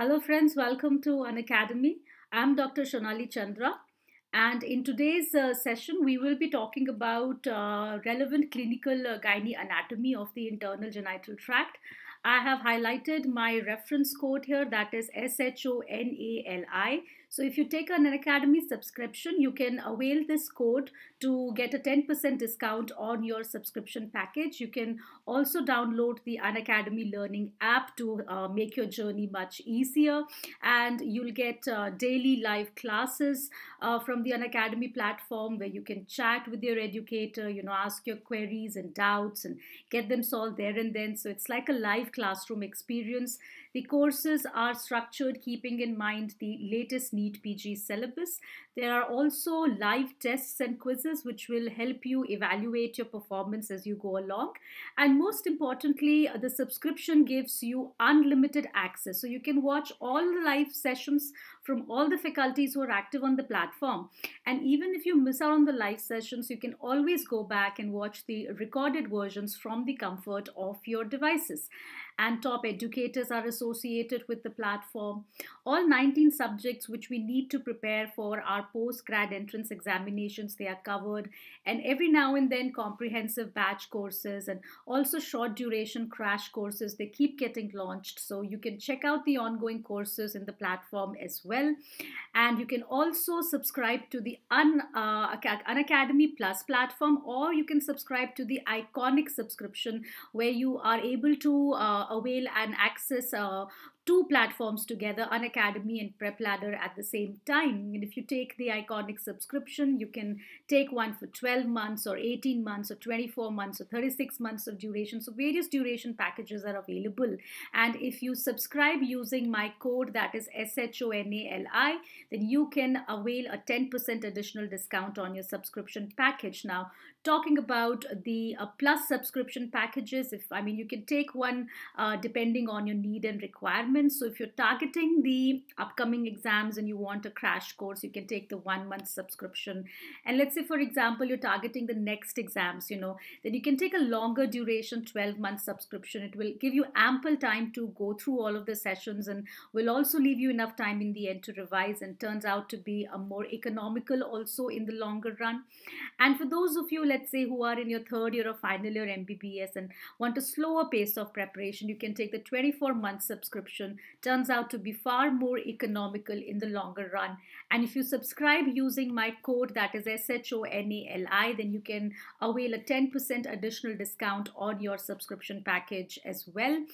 Hello friends, welcome to an academy. I'm Dr. Shonali Chandra and in today's uh, session we will be talking about uh, relevant clinical uh, gynae anatomy of the internal genital tract. I have highlighted my reference code here that is SHONALI so if you take an Academy subscription, you can avail this code to get a 10% discount on your subscription package. You can also download the Unacademy Learning app to uh, make your journey much easier. And you'll get uh, daily live classes uh, from the Unacademy platform where you can chat with your educator, you know, ask your queries and doubts and get them solved there and then. So it's like a live classroom experience the courses are structured keeping in mind the latest NEET PG syllabus. There are also live tests and quizzes which will help you evaluate your performance as you go along. And most importantly, the subscription gives you unlimited access. So you can watch all the live sessions from all the faculties who are active on the platform. And even if you miss out on the live sessions, you can always go back and watch the recorded versions from the comfort of your devices. And top educators are associated with the platform. All 19 subjects which we need to prepare for our post grad entrance examinations, they are covered. And every now and then, comprehensive batch courses and also short duration crash courses, they keep getting launched. So you can check out the ongoing courses in the platform as well well and you can also subscribe to the Un, uh, unacademy plus platform or you can subscribe to the iconic subscription where you are able to uh, avail and access uh, two platforms together, Unacademy and Prep Ladder, at the same time. And if you take the iconic subscription, you can take one for 12 months or 18 months or 24 months or 36 months of duration. So various duration packages are available. And if you subscribe using my code that is SHONALI, then you can avail a 10% additional discount on your subscription package. Now, talking about the uh, plus subscription packages. If I mean, you can take one uh, depending on your need and requirements. So if you're targeting the upcoming exams and you want a crash course, you can take the one month subscription. And let's say, for example, you're targeting the next exams, you know, then you can take a longer duration 12 month subscription. It will give you ample time to go through all of the sessions and will also leave you enough time in the end to revise and turns out to be a more economical also in the longer run. And for those of you let's say, who are in your third year or final year MBBS and want a slower pace of preparation, you can take the 24 month subscription. Turns out to be far more economical in the longer run. And if you subscribe using my code, that is SHONALI, then you can avail a 10% additional discount on your subscription package as well.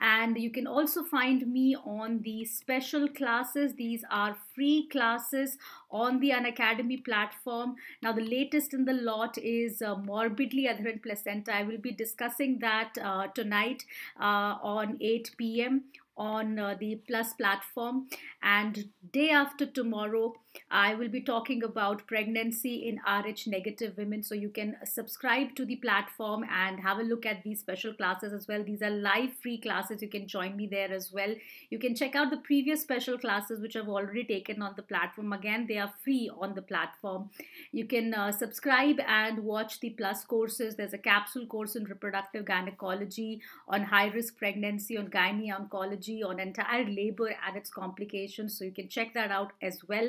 And you can also find me on the special classes. These are free classes on the Unacademy platform. Now, the latest in the lot is uh, morbidly adherent placenta. I will be discussing that uh, tonight uh, on 8 p.m. on uh, the Plus platform and day after tomorrow I will be talking about pregnancy in RH negative women. So you can subscribe to the platform and have a look at these special classes as well. These are live free classes. You can join me there as well. You can check out the previous special classes which I've already taken on the platform. Again, they are free on the platform. You can uh, subscribe and watch the plus courses. There's a capsule course in reproductive gynecology, on high risk pregnancy, on gynae oncology, on entire labor and its complications. So you can check that out as well.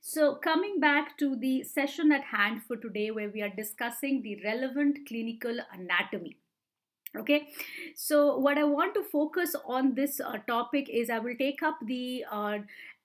So coming back to the session at hand for today where we are discussing the relevant clinical anatomy okay so what i want to focus on this uh, topic is i will take up the uh,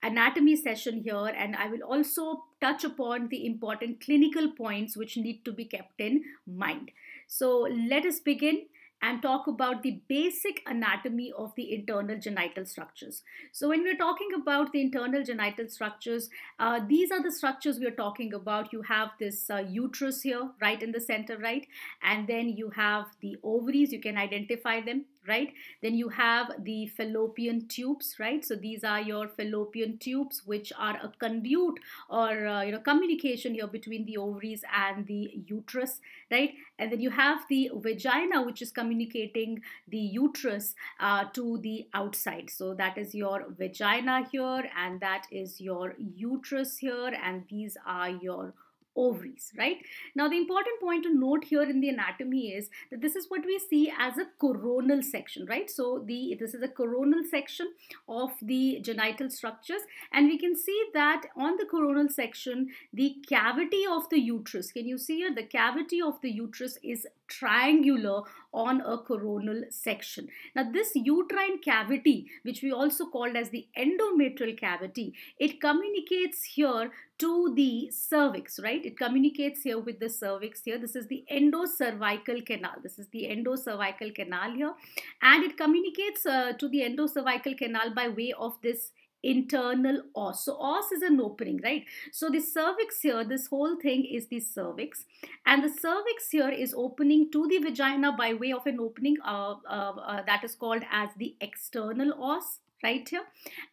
anatomy session here and i will also touch upon the important clinical points which need to be kept in mind so let us begin and talk about the basic anatomy of the internal genital structures. So, when we're talking about the internal genital structures, uh, these are the structures we're talking about. You have this uh, uterus here, right in the center, right? And then you have the ovaries, you can identify them right? Then you have the fallopian tubes, right? So these are your fallopian tubes, which are a conduit or uh, you know communication here between the ovaries and the uterus, right? And then you have the vagina, which is communicating the uterus uh, to the outside. So that is your vagina here, and that is your uterus here, and these are your ovaries, right? Now, the important point to note here in the anatomy is that this is what we see as a coronal section, right? So, the this is a coronal section of the genital structures, and we can see that on the coronal section, the cavity of the uterus, can you see here? The cavity of the uterus is triangular on a coronal section. Now this uterine cavity which we also called as the endometrial cavity, it communicates here to the cervix, right? It communicates here with the cervix here. This is the endocervical canal. This is the endocervical canal here and it communicates uh, to the endocervical canal by way of this internal os. So os is an opening, right? So the cervix here, this whole thing is the cervix. And the cervix here is opening to the vagina by way of an opening uh, uh, uh, that is called as the external os, right here.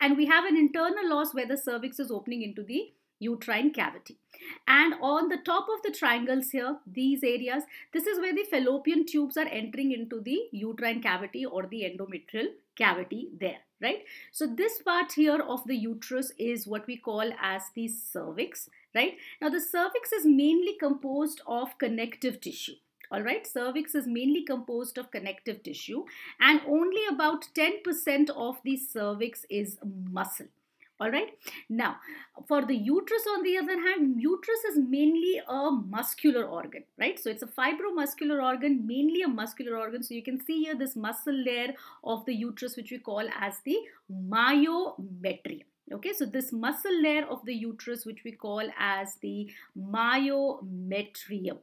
And we have an internal os where the cervix is opening into the uterine cavity. And on the top of the triangles here, these areas, this is where the fallopian tubes are entering into the uterine cavity or the endometrial cavity there right? So this part here of the uterus is what we call as the cervix, right? Now the cervix is mainly composed of connective tissue. All right, cervix is mainly composed of connective tissue and only about 10% of the cervix is muscle all right now for the uterus on the other hand uterus is mainly a muscular organ right so it's a fibromuscular organ mainly a muscular organ so you can see here this muscle layer of the uterus which we call as the myometrium okay so this muscle layer of the uterus which we call as the myometrium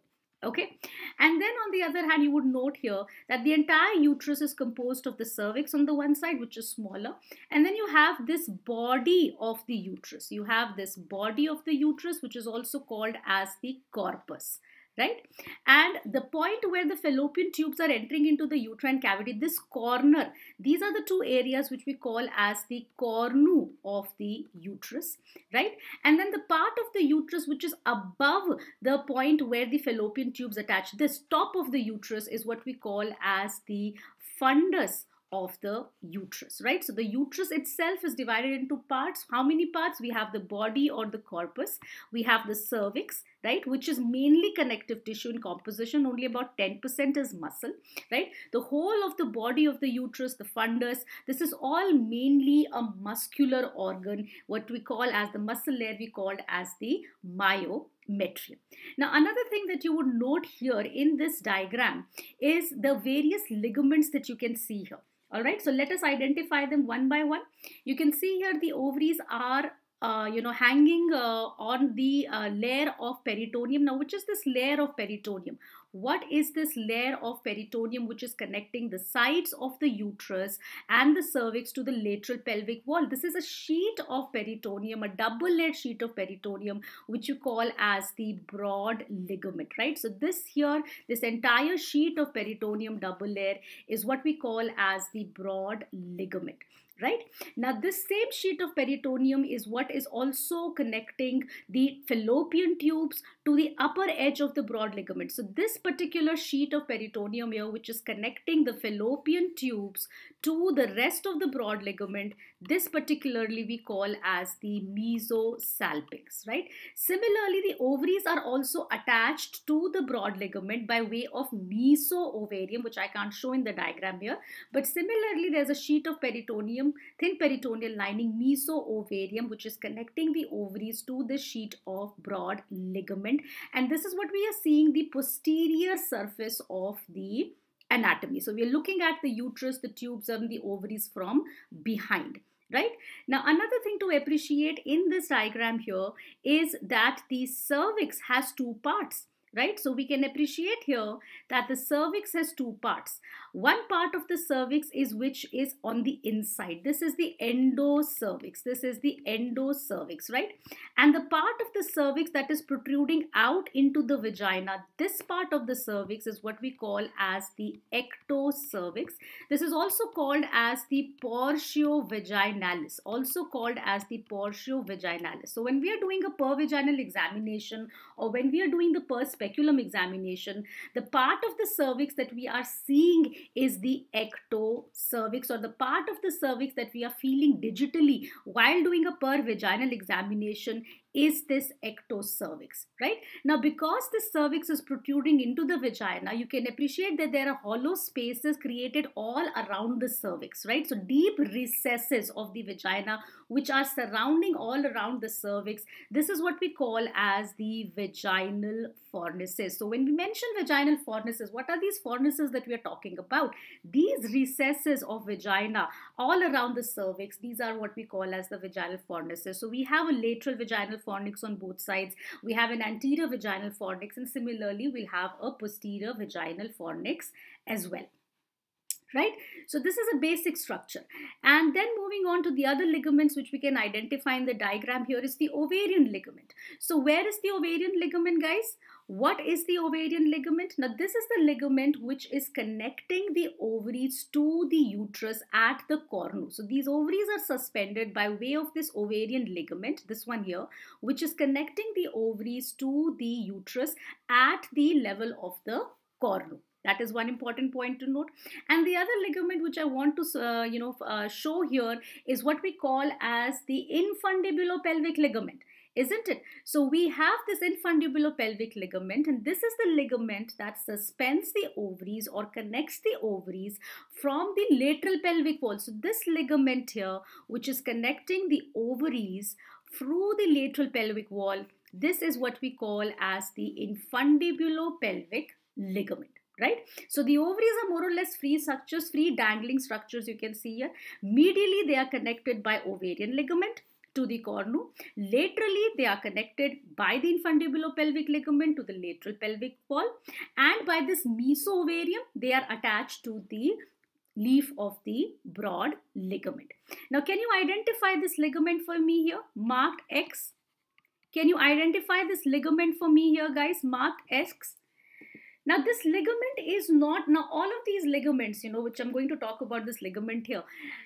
okay and then on the other hand you would note here that the entire uterus is composed of the cervix on the one side which is smaller and then you have this body of the uterus you have this body of the uterus which is also called as the corpus right? And the point where the fallopian tubes are entering into the uterine cavity, this corner, these are the two areas which we call as the cornu of the uterus, right? And then the part of the uterus which is above the point where the fallopian tubes attach, this top of the uterus is what we call as the fundus of the uterus, right? So the uterus itself is divided into parts. How many parts? We have the body or the corpus. We have the cervix, right? Which is mainly connective tissue in composition. Only about 10% is muscle, right? The whole of the body of the uterus, the fundus, this is all mainly a muscular organ. What we call as the muscle layer, we called as the myo metrium. Now another thing that you would note here in this diagram is the various ligaments that you can see here all right so let us identify them one by one you can see here the ovaries are uh, you know hanging uh, on the uh, layer of peritoneum now which is this layer of peritoneum what is this layer of peritoneum which is connecting the sides of the uterus and the cervix to the lateral pelvic wall. This is a sheet of peritoneum, a double layer sheet of peritoneum, which you call as the broad ligament, right? So this here, this entire sheet of peritoneum double layer is what we call as the broad ligament right? Now, this same sheet of peritoneum is what is also connecting the fallopian tubes to the upper edge of the broad ligament. So, this particular sheet of peritoneum here, which is connecting the fallopian tubes to the rest of the broad ligament. This particularly we call as the mesosalpinx, right? Similarly, the ovaries are also attached to the broad ligament by way of mesoovarium, which I can't show in the diagram here. But similarly, there's a sheet of peritoneum, thin peritoneal lining, mesoovarium, which is connecting the ovaries to the sheet of broad ligament. And this is what we are seeing the posterior surface of the anatomy. So we're looking at the uterus, the tubes and the ovaries from behind right now another thing to appreciate in this diagram here is that the cervix has two parts right? So we can appreciate here that the cervix has two parts. One part of the cervix is which is on the inside. This is the endocervix. This is the endocervix, right? And the part of the cervix that is protruding out into the vagina, this part of the cervix is what we call as the ectocervix. This is also called as the portio vaginalis, also called as the portio vaginalis. So when we are doing a pervaginal examination or when we are doing the perspective, speculum examination, the part of the cervix that we are seeing is the ectocervix or the part of the cervix that we are feeling digitally while doing a per vaginal examination is this ectocervix, right? Now, because the cervix is protruding into the vagina, you can appreciate that there are hollow spaces created all around the cervix, right? So, deep recesses of the vagina which are surrounding all around the cervix. This is what we call as the vaginal fornices. So, when we mention vaginal fornices, what are these fornices that we are talking about? These recesses of vagina all around the cervix, these are what we call as the vaginal fornices. So, we have a lateral vaginal fornix on both sides. We have an anterior vaginal fornix and similarly we'll have a posterior vaginal fornix as well right? So this is a basic structure. And then moving on to the other ligaments which we can identify in the diagram here is the ovarian ligament. So where is the ovarian ligament guys? What is the ovarian ligament? Now, this is the ligament which is connecting the ovaries to the uterus at the cornu. So, these ovaries are suspended by way of this ovarian ligament, this one here, which is connecting the ovaries to the uterus at the level of the cornu. That is one important point to note. And the other ligament which I want to uh, you know uh, show here is what we call as the infundibulo pelvic ligament isn't it? So we have this infundibulopelvic ligament and this is the ligament that suspends the ovaries or connects the ovaries from the lateral pelvic wall. So this ligament here which is connecting the ovaries through the lateral pelvic wall, this is what we call as the infundibulopelvic ligament right? So the ovaries are more or less free structures, free dangling structures you can see here. Medially, they are connected by ovarian ligament to the cornu. Laterally, they are connected by the infundibulopelvic ligament to the lateral pelvic wall and by this mesoovarium, they are attached to the leaf of the broad ligament. Now, can you identify this ligament for me here? Marked X. Can you identify this ligament for me here, guys? Marked X. Now, this ligament is not, now all of these ligaments, you know, which I'm going to talk about this ligament here,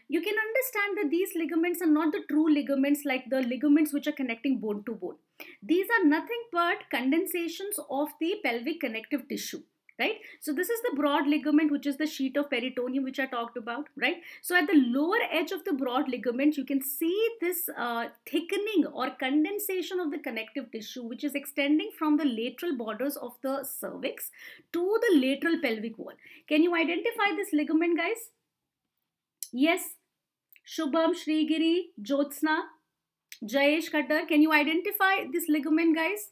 you can understand that these ligaments are not the true ligaments like the ligaments which are connecting bone to bone. These are nothing but condensations of the pelvic connective tissue right? So this is the broad ligament, which is the sheet of peritoneum, which I talked about, right? So at the lower edge of the broad ligament, you can see this uh, thickening or condensation of the connective tissue, which is extending from the lateral borders of the cervix to the lateral pelvic wall. Can you identify this ligament, guys? Yes. Shubham, Shrigiri, Jyotsna, Jayesh Katar. Can you identify this ligament, guys?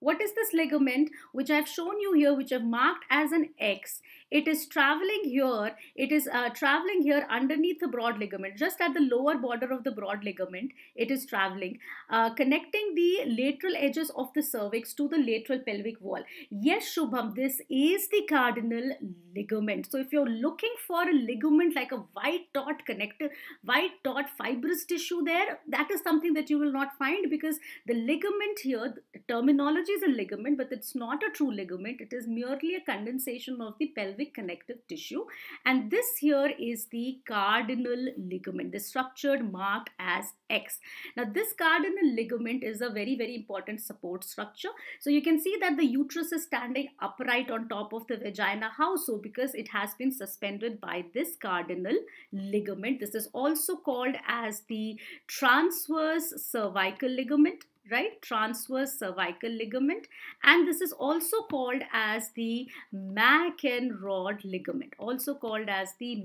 What is this ligament which I've shown you here which I've marked as an X? it is traveling here it is uh, traveling here underneath the broad ligament just at the lower border of the broad ligament it is traveling uh, connecting the lateral edges of the cervix to the lateral pelvic wall yes shubham this is the cardinal ligament so if you're looking for a ligament like a white dot connective white dot fibrous tissue there that is something that you will not find because the ligament here the terminology is a ligament but it's not a true ligament it is merely a condensation of the pelvic the connective tissue and this here is the cardinal ligament the structured marked as X. Now this cardinal ligament is a very very important support structure. So you can see that the uterus is standing upright on top of the vagina. How so? Because it has been suspended by this cardinal ligament. This is also called as the transverse cervical ligament right transverse cervical ligament and this is also called as the rod ligament also called as the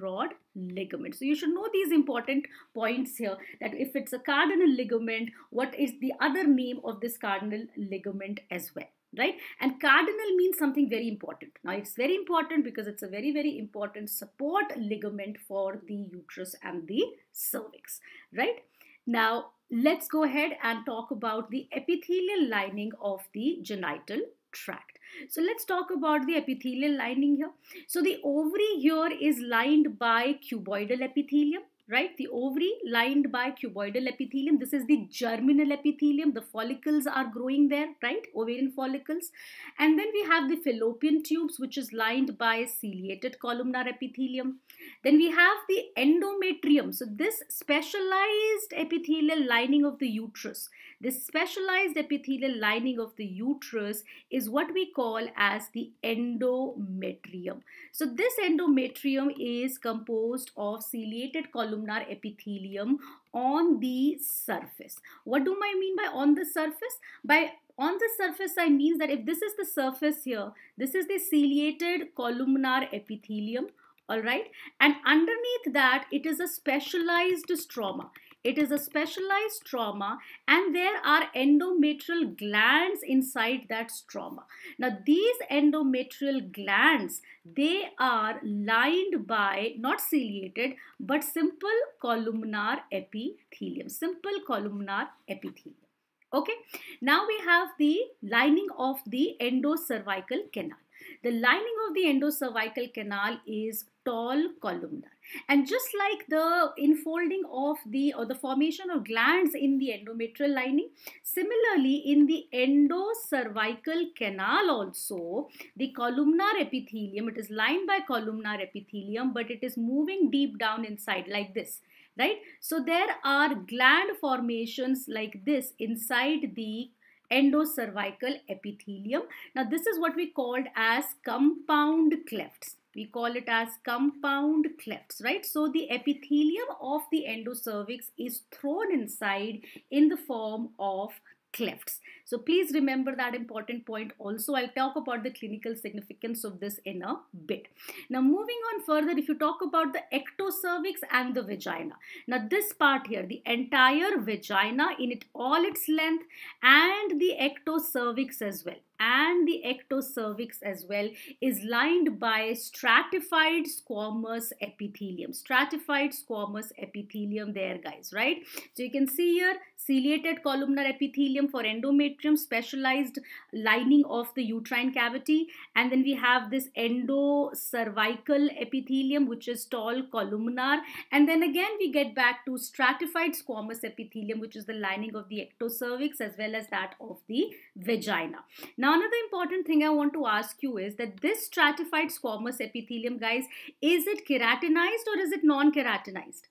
rod ligament so you should know these important points here that if it's a cardinal ligament what is the other name of this cardinal ligament as well right and cardinal means something very important now it's very important because it's a very very important support ligament for the uterus and the cervix right now let's go ahead and talk about the epithelial lining of the genital tract. So let's talk about the epithelial lining here. So the ovary here is lined by cuboidal epithelium right? The ovary lined by cuboidal epithelium. This is the germinal epithelium. The follicles are growing there, right? Ovarian follicles. And then we have the fallopian tubes, which is lined by ciliated columnar epithelium. Then we have the endometrium. So this specialized epithelial lining of the uterus. This specialized epithelial lining of the uterus is what we call as the endometrium. So this endometrium is composed of ciliated columnar epithelium on the surface. What do I mean by on the surface? By on the surface I means that if this is the surface here, this is the ciliated columnar epithelium, all right? And underneath that, it is a specialized stroma. It is a specialized trauma and there are endometrial glands inside that trauma. Now these endometrial glands, they are lined by, not ciliated, but simple columnar epithelium. Simple columnar epithelium. Okay, now we have the lining of the endocervical canal. The lining of the endocervical canal is tall columnar. And just like the infolding of the or the formation of glands in the endometrial lining, similarly in the endocervical canal also, the columnar epithelium, it is lined by columnar epithelium, but it is moving deep down inside like this right so there are gland formations like this inside the endocervical epithelium. Now this is what we called as compound clefts. We call it as compound clefts, right? So the epithelium of the endocervix is thrown inside in the form of clefts. So please remember that important point also. I'll talk about the clinical significance of this in a bit. Now moving on further, if you talk about the ectocervix and the vagina. Now this part here, the entire vagina in it all its length and the ectocervix as well and the ectocervix as well is lined by stratified squamous epithelium stratified squamous epithelium there guys right so you can see here ciliated columnar epithelium for endometrium endometrium specialized lining of the uterine cavity and then we have this endocervical epithelium which is tall columnar and then again we get back to stratified squamous epithelium which is the lining of the ectocervix as well as that of the vagina. Now another important thing I want to ask you is that this stratified squamous epithelium guys is it keratinized or is it non-keratinized?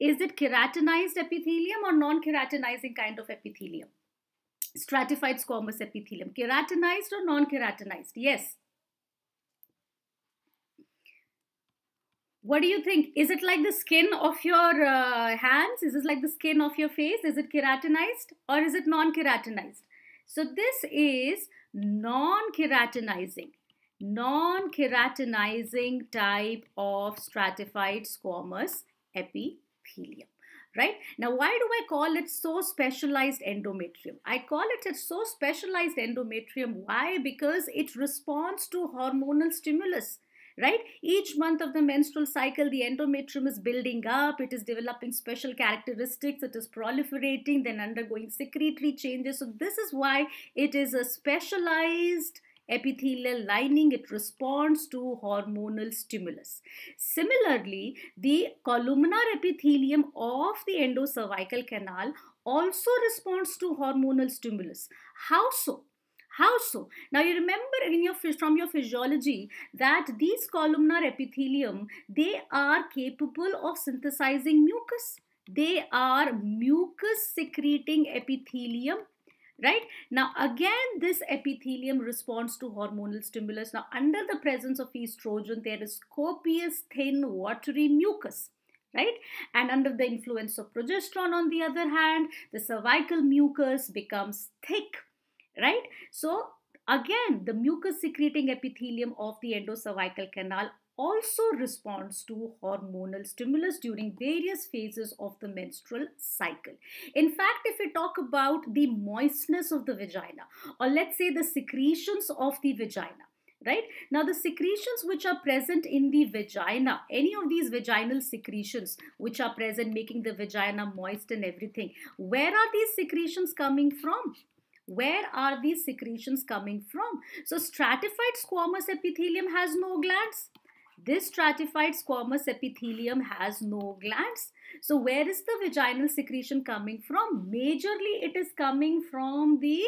Is it keratinized epithelium or non-keratinizing kind of epithelium? stratified squamous epithelium. Keratinized or non-keratinized? Yes. What do you think? Is it like the skin of your uh, hands? Is this like the skin of your face? Is it keratinized or is it non-keratinized? So this is non-keratinizing, non-keratinizing type of stratified squamous epithelium right? Now, why do I call it so specialized endometrium? I call it a so specialized endometrium. Why? Because it responds to hormonal stimulus right? Each month of the menstrual cycle, the endometrium is building up, it is developing special characteristics, it is proliferating, then undergoing secretory changes. So, this is why it is a specialized epithelial lining. It responds to hormonal stimulus. Similarly, the columnar epithelium of the endocervical canal also responds to hormonal stimulus. How so? How so? Now you remember your, from your physiology that these columnar epithelium they are capable of synthesizing mucus. They are mucus secreting epithelium right now again this epithelium responds to hormonal stimulus now under the presence of estrogen there is copious thin watery mucus right and under the influence of progesterone on the other hand the cervical mucus becomes thick right so again the mucus secreting epithelium of the endocervical canal also responds to hormonal stimulus during various phases of the menstrual cycle. In fact, if we talk about the moistness of the vagina, or let's say the secretions of the vagina, right now the secretions which are present in the vagina any of these vaginal secretions which are present making the vagina moist and everything where are these secretions coming from where are these secretions coming from so stratified squamous epithelium has no glands this stratified squamous epithelium has no glands. So where is the vaginal secretion coming from? Majorly it is coming from the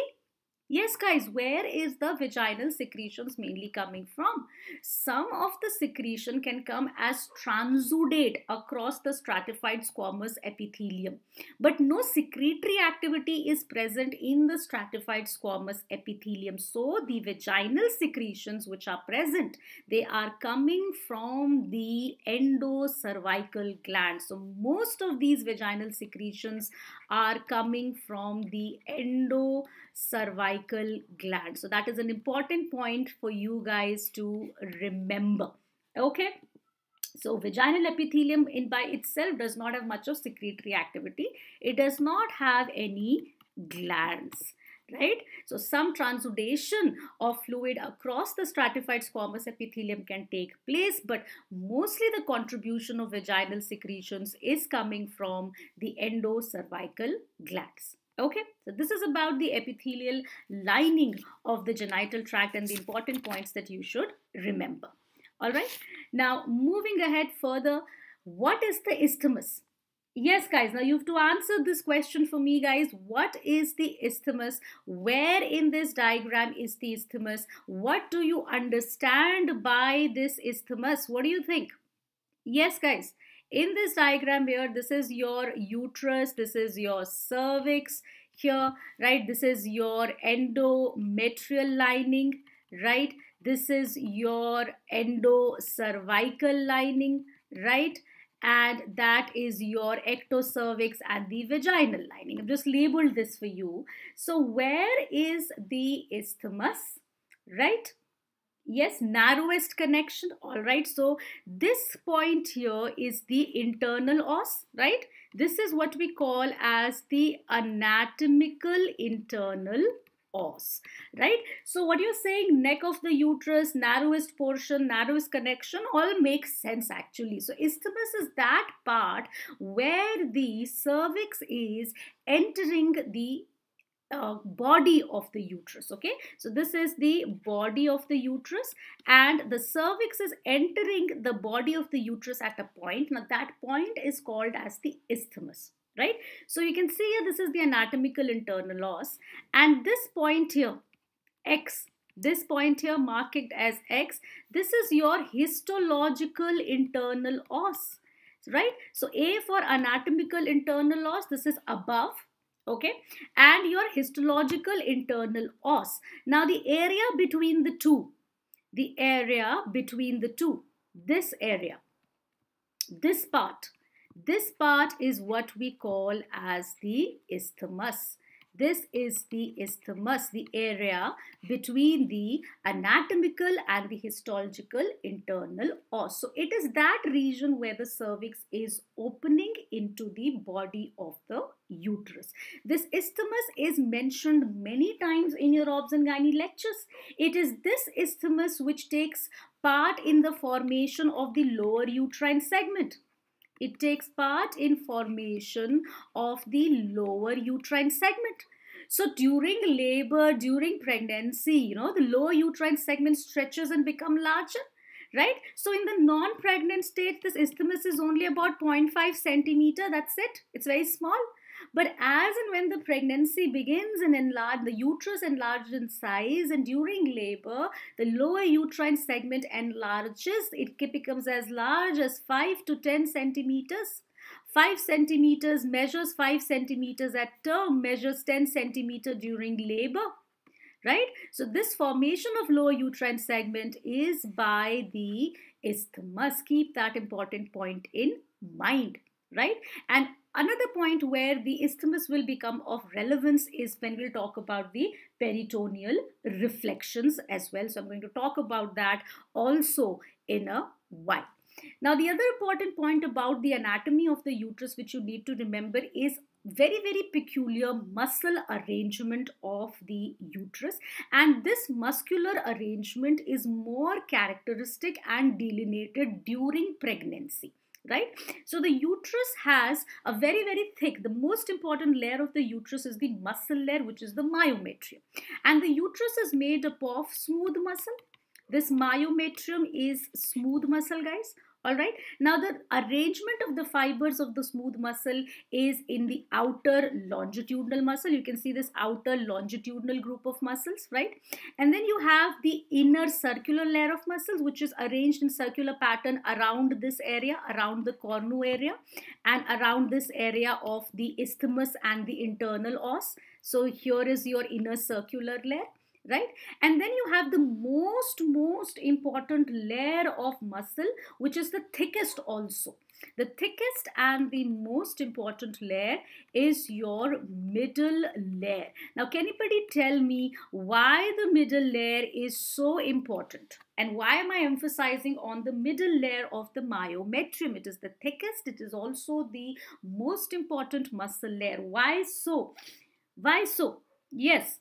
Yes, guys, where is the vaginal secretions mainly coming from? Some of the secretion can come as transudate across the stratified squamous epithelium. But no secretory activity is present in the stratified squamous epithelium. So the vaginal secretions which are present, they are coming from the endocervical gland. So most of these vaginal secretions are coming from the endo cervical gland. So that is an important point for you guys to remember. Okay. So vaginal epithelium in by itself does not have much of secretory activity. It does not have any glands right? So some transudation of fluid across the stratified squamous epithelium can take place, but mostly the contribution of vaginal secretions is coming from the endocervical glands. Okay, so this is about the epithelial lining of the genital tract and the important points that you should remember. All right, now moving ahead further, what is the isthmus? Yes, guys, now you have to answer this question for me, guys. What is the isthmus? Where in this diagram is the isthmus? What do you understand by this isthmus? What do you think? Yes, guys in this diagram here this is your uterus this is your cervix here right this is your endometrial lining right this is your endocervical lining right and that is your ectocervix and the vaginal lining i've just labeled this for you so where is the isthmus right yes narrowest connection all right so this point here is the internal os right this is what we call as the anatomical internal os right so what you're saying neck of the uterus narrowest portion narrowest connection all makes sense actually so isthmus is that part where the cervix is entering the uh, body of the uterus okay so this is the body of the uterus and the cervix is entering the body of the uterus at a point now that point is called as the isthmus right so you can see here this is the anatomical internal os and this point here x this point here marked as x this is your histological internal os right so a for anatomical internal os this is above okay and your histological internal os now the area between the two the area between the two this area this part this part is what we call as the isthmus this is the isthmus, the area between the anatomical and the histological internal os. So it is that region where the cervix is opening into the body of the uterus. This isthmus is mentioned many times in your obs and gynae lectures. It is this isthmus which takes part in the formation of the lower uterine segment. It takes part in formation of the lower uterine segment. So during labor, during pregnancy, you know, the lower uterine segment stretches and become larger right? So in the non-pregnant state, this isthmus is only about 0.5 centimeter. That's it. It's very small. But as and when the pregnancy begins and enlarge, the uterus enlarges in size, and during labor, the lower uterine segment enlarges. It becomes as large as 5 to 10 centimeters. 5 centimeters measures 5 centimeters at term, measures 10 centimeter during labor right? So this formation of lower uterine segment is by the isthmus. Keep that important point in mind, right? And Another point where the isthmus will become of relevance is when we'll talk about the peritoneal reflections as well. So I'm going to talk about that also in a while. Now, the other important point about the anatomy of the uterus, which you need to remember, is very very peculiar muscle arrangement of the uterus and this muscular arrangement is more characteristic and delineated during pregnancy right? So the uterus has a very, very thick, the most important layer of the uterus is the muscle layer, which is the myometrium. And the uterus is made up of smooth muscle. This myometrium is smooth muscle, guys all right now the arrangement of the fibers of the smooth muscle is in the outer longitudinal muscle you can see this outer longitudinal group of muscles right and then you have the inner circular layer of muscles which is arranged in circular pattern around this area around the cornu area and around this area of the isthmus and the internal os so here is your inner circular layer right and then you have the most most important layer of muscle which is the thickest also the thickest and the most important layer is your middle layer now can anybody tell me why the middle layer is so important and why am I emphasizing on the middle layer of the myometrium? It is the thickest, it is also the most important muscle layer. Why so? Why so? Yes,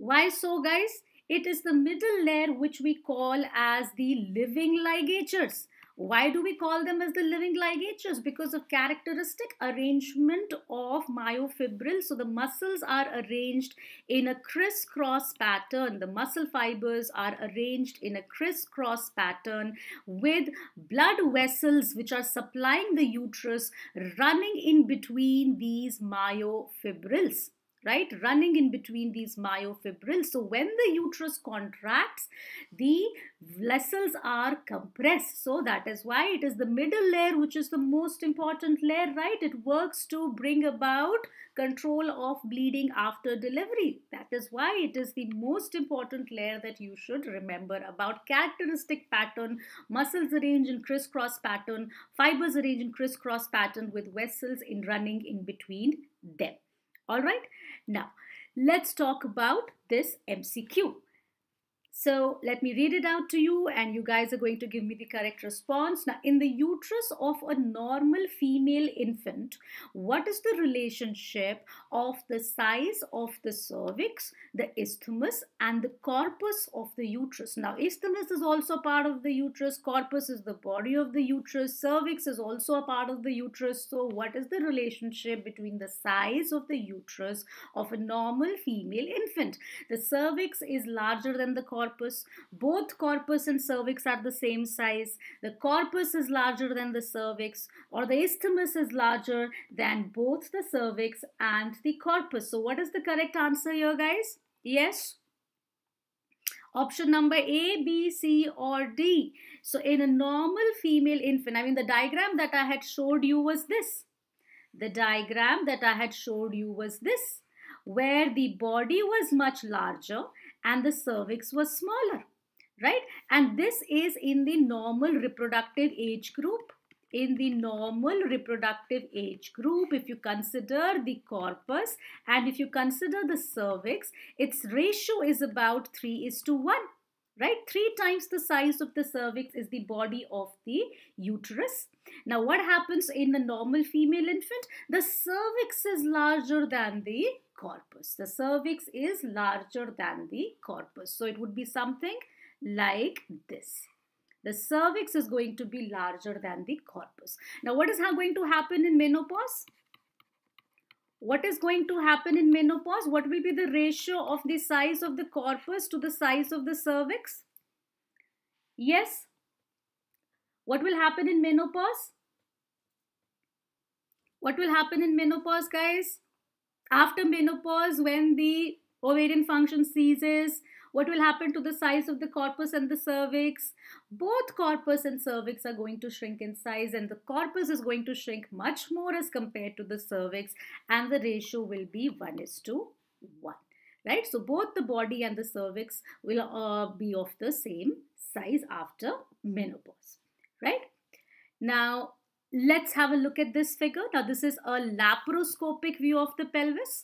why so guys? It is the middle layer which we call as the living ligatures. Why do we call them as the living ligatures? Because of characteristic arrangement of myofibril. So the muscles are arranged in a crisscross pattern. The muscle fibers are arranged in a crisscross pattern with blood vessels which are supplying the uterus running in between these myofibrils right running in between these myofibrils so when the uterus contracts the vessels are compressed so that is why it is the middle layer which is the most important layer right it works to bring about control of bleeding after delivery that is why it is the most important layer that you should remember about characteristic pattern muscles arranged in crisscross pattern fibers arranged in crisscross pattern with vessels in running in between them all right now, let's talk about this MCQ. So let me read it out to you and you guys are going to give me the correct response. Now in the uterus of a normal female infant, what is the relationship of the size of the cervix, the isthmus and the corpus of the uterus? Now isthmus is also part of the uterus, corpus is the body of the uterus, cervix is also a part of the uterus. So what is the relationship between the size of the uterus of a normal female infant? The cervix is larger than the corpus corpus. Both corpus and cervix are the same size. The corpus is larger than the cervix or the isthmus is larger than both the cervix and the corpus. So what is the correct answer here guys? Yes. Option number A, B, C or D. So in a normal female infant, I mean the diagram that I had showed you was this. The diagram that I had showed you was this where the body was much larger and the cervix was smaller right and this is in the normal reproductive age group in the normal reproductive age group if you consider the corpus and if you consider the cervix its ratio is about 3 is to 1 right? Three times the size of the cervix is the body of the uterus. Now, what happens in the normal female infant? The cervix is larger than the corpus. The cervix is larger than the corpus. So, it would be something like this. The cervix is going to be larger than the corpus. Now, what is going to happen in menopause? what is going to happen in menopause? What will be the ratio of the size of the corpus to the size of the cervix? Yes. What will happen in menopause? What will happen in menopause, guys? After menopause, when the ovarian function ceases, what will happen to the size of the corpus and the cervix? Both corpus and cervix are going to shrink in size and the corpus is going to shrink much more as compared to the cervix and the ratio will be 1 is to 1 right so both the body and the cervix will uh, be of the same size after menopause right now let's have a look at this figure now this is a laparoscopic view of the pelvis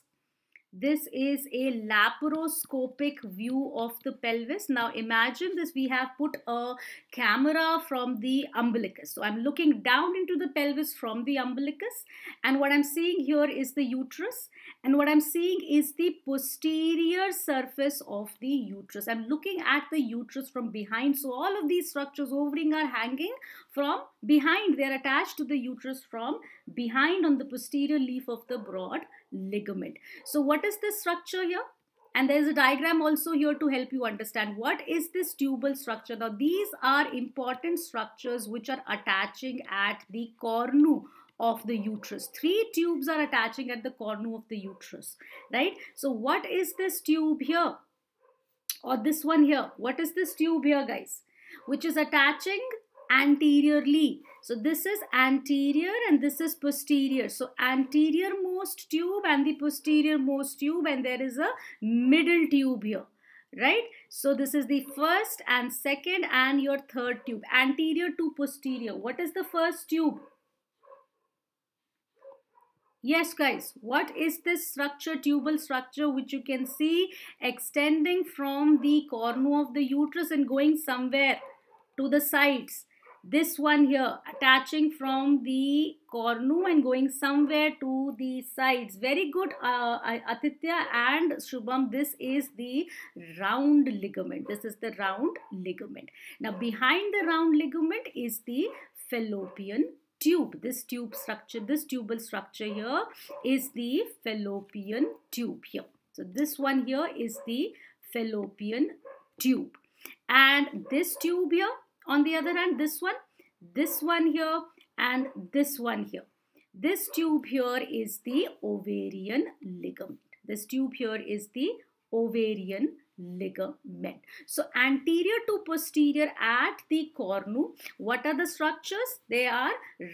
this is a laparoscopic view of the pelvis. Now imagine this, we have put a camera from the umbilicus. So I'm looking down into the pelvis from the umbilicus and what I'm seeing here is the uterus and what I'm seeing is the posterior surface of the uterus. I'm looking at the uterus from behind. So all of these structures overing are hanging from behind. They're attached to the uterus from behind on the posterior leaf of the broad ligament. So what is this structure here? And there is a diagram also here to help you understand what is this tubal structure. Now these are important structures which are attaching at the cornu of the uterus. Three tubes are attaching at the cornu of the uterus, right? So what is this tube here? Or this one here? What is this tube here, guys? Which is attaching anteriorly. So this is anterior and this is posterior. So anterior most tube and the posterior most tube and there is a middle tube here right so this is the first and second and your third tube anterior to posterior what is the first tube yes guys what is this structure tubal structure which you can see extending from the cornu of the uterus and going somewhere to the sides this one here attaching from the cornu and going somewhere to the sides very good uh, atitya and shubham this is the round ligament this is the round ligament now behind the round ligament is the fallopian tube this tube structure this tubal structure here is the fallopian tube here so this one here is the fallopian tube and this tube here on the other hand this one this one here and this one here this tube here is the ovarian ligament this tube here is the ovarian ligament. So anterior to posterior at the cornu, what are the structures? They are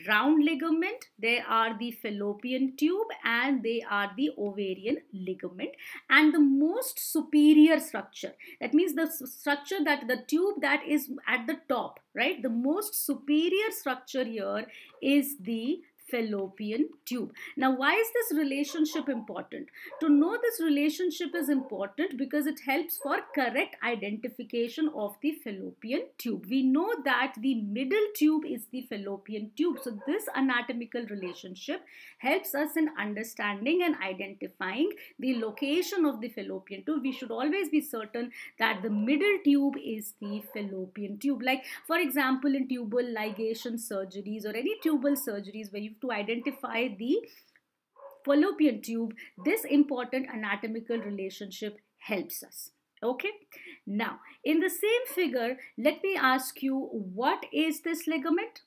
round ligament, they are the fallopian tube and they are the ovarian ligament and the most superior structure. That means the structure that the tube that is at the top, right? The most superior structure here is the fallopian tube. Now, why is this relationship important? To know this relationship is important because it helps for correct identification of the fallopian tube. We know that the middle tube is the fallopian tube. So, this anatomical relationship helps us in understanding and identifying the location of the fallopian tube. We should always be certain that the middle tube is the fallopian tube. Like, for example, in tubal ligation surgeries or any tubal surgeries where you to identify the fallopian tube, this important anatomical relationship helps us. Okay, now in the same figure, let me ask you what is this ligament?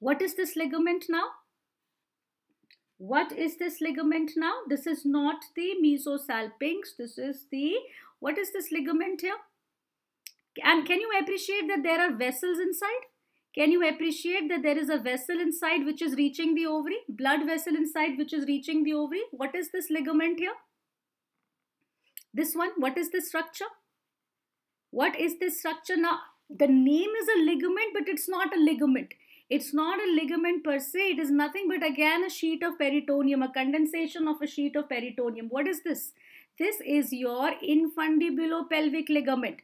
What is this ligament now? What is this ligament now? This is not the mesosalpinx, this is the, what is this ligament here? And can you appreciate that there are vessels inside? Can you appreciate that there is a vessel inside which is reaching the ovary? Blood vessel inside which is reaching the ovary. What is this ligament here? This one, what is this structure? What is this structure now? The name is a ligament, but it's not a ligament. It's not a ligament per se. It is nothing but again a sheet of peritoneum, a condensation of a sheet of peritoneum. What is this? This is your infundibulo pelvic ligament.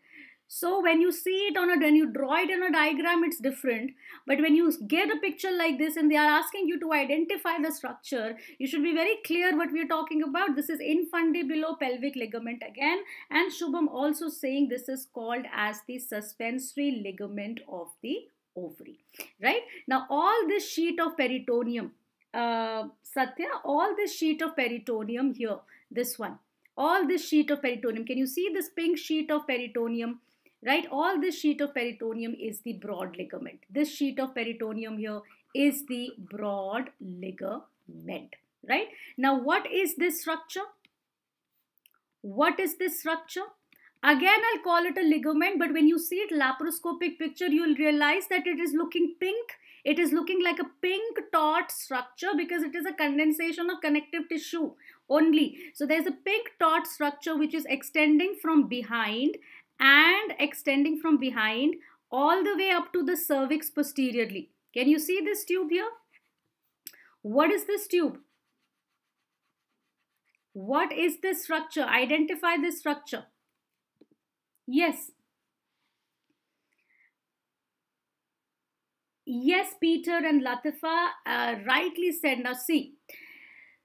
So when you see it on a, when you draw it in a diagram, it's different. But when you get a picture like this and they are asking you to identify the structure, you should be very clear what we are talking about. This is infundibulo pelvic ligament again. And Shubham also saying this is called as the suspensory ligament of the ovary, right? Now all this sheet of peritoneum, uh, Satya, all this sheet of peritoneum here, this one, all this sheet of peritoneum. Can you see this pink sheet of peritoneum? right? All this sheet of peritoneum is the broad ligament. This sheet of peritoneum here is the broad ligament, right? Now, what is this structure? What is this structure? Again, I'll call it a ligament, but when you see it laparoscopic picture, you'll realize that it is looking pink. It is looking like a pink taut structure because it is a condensation of connective tissue only. So there's a pink taut structure which is extending from behind and extending from behind all the way up to the cervix posteriorly. Can you see this tube here? What is this tube? What is this structure? Identify this structure. Yes. Yes, Peter and Latifa uh, rightly said. Now see,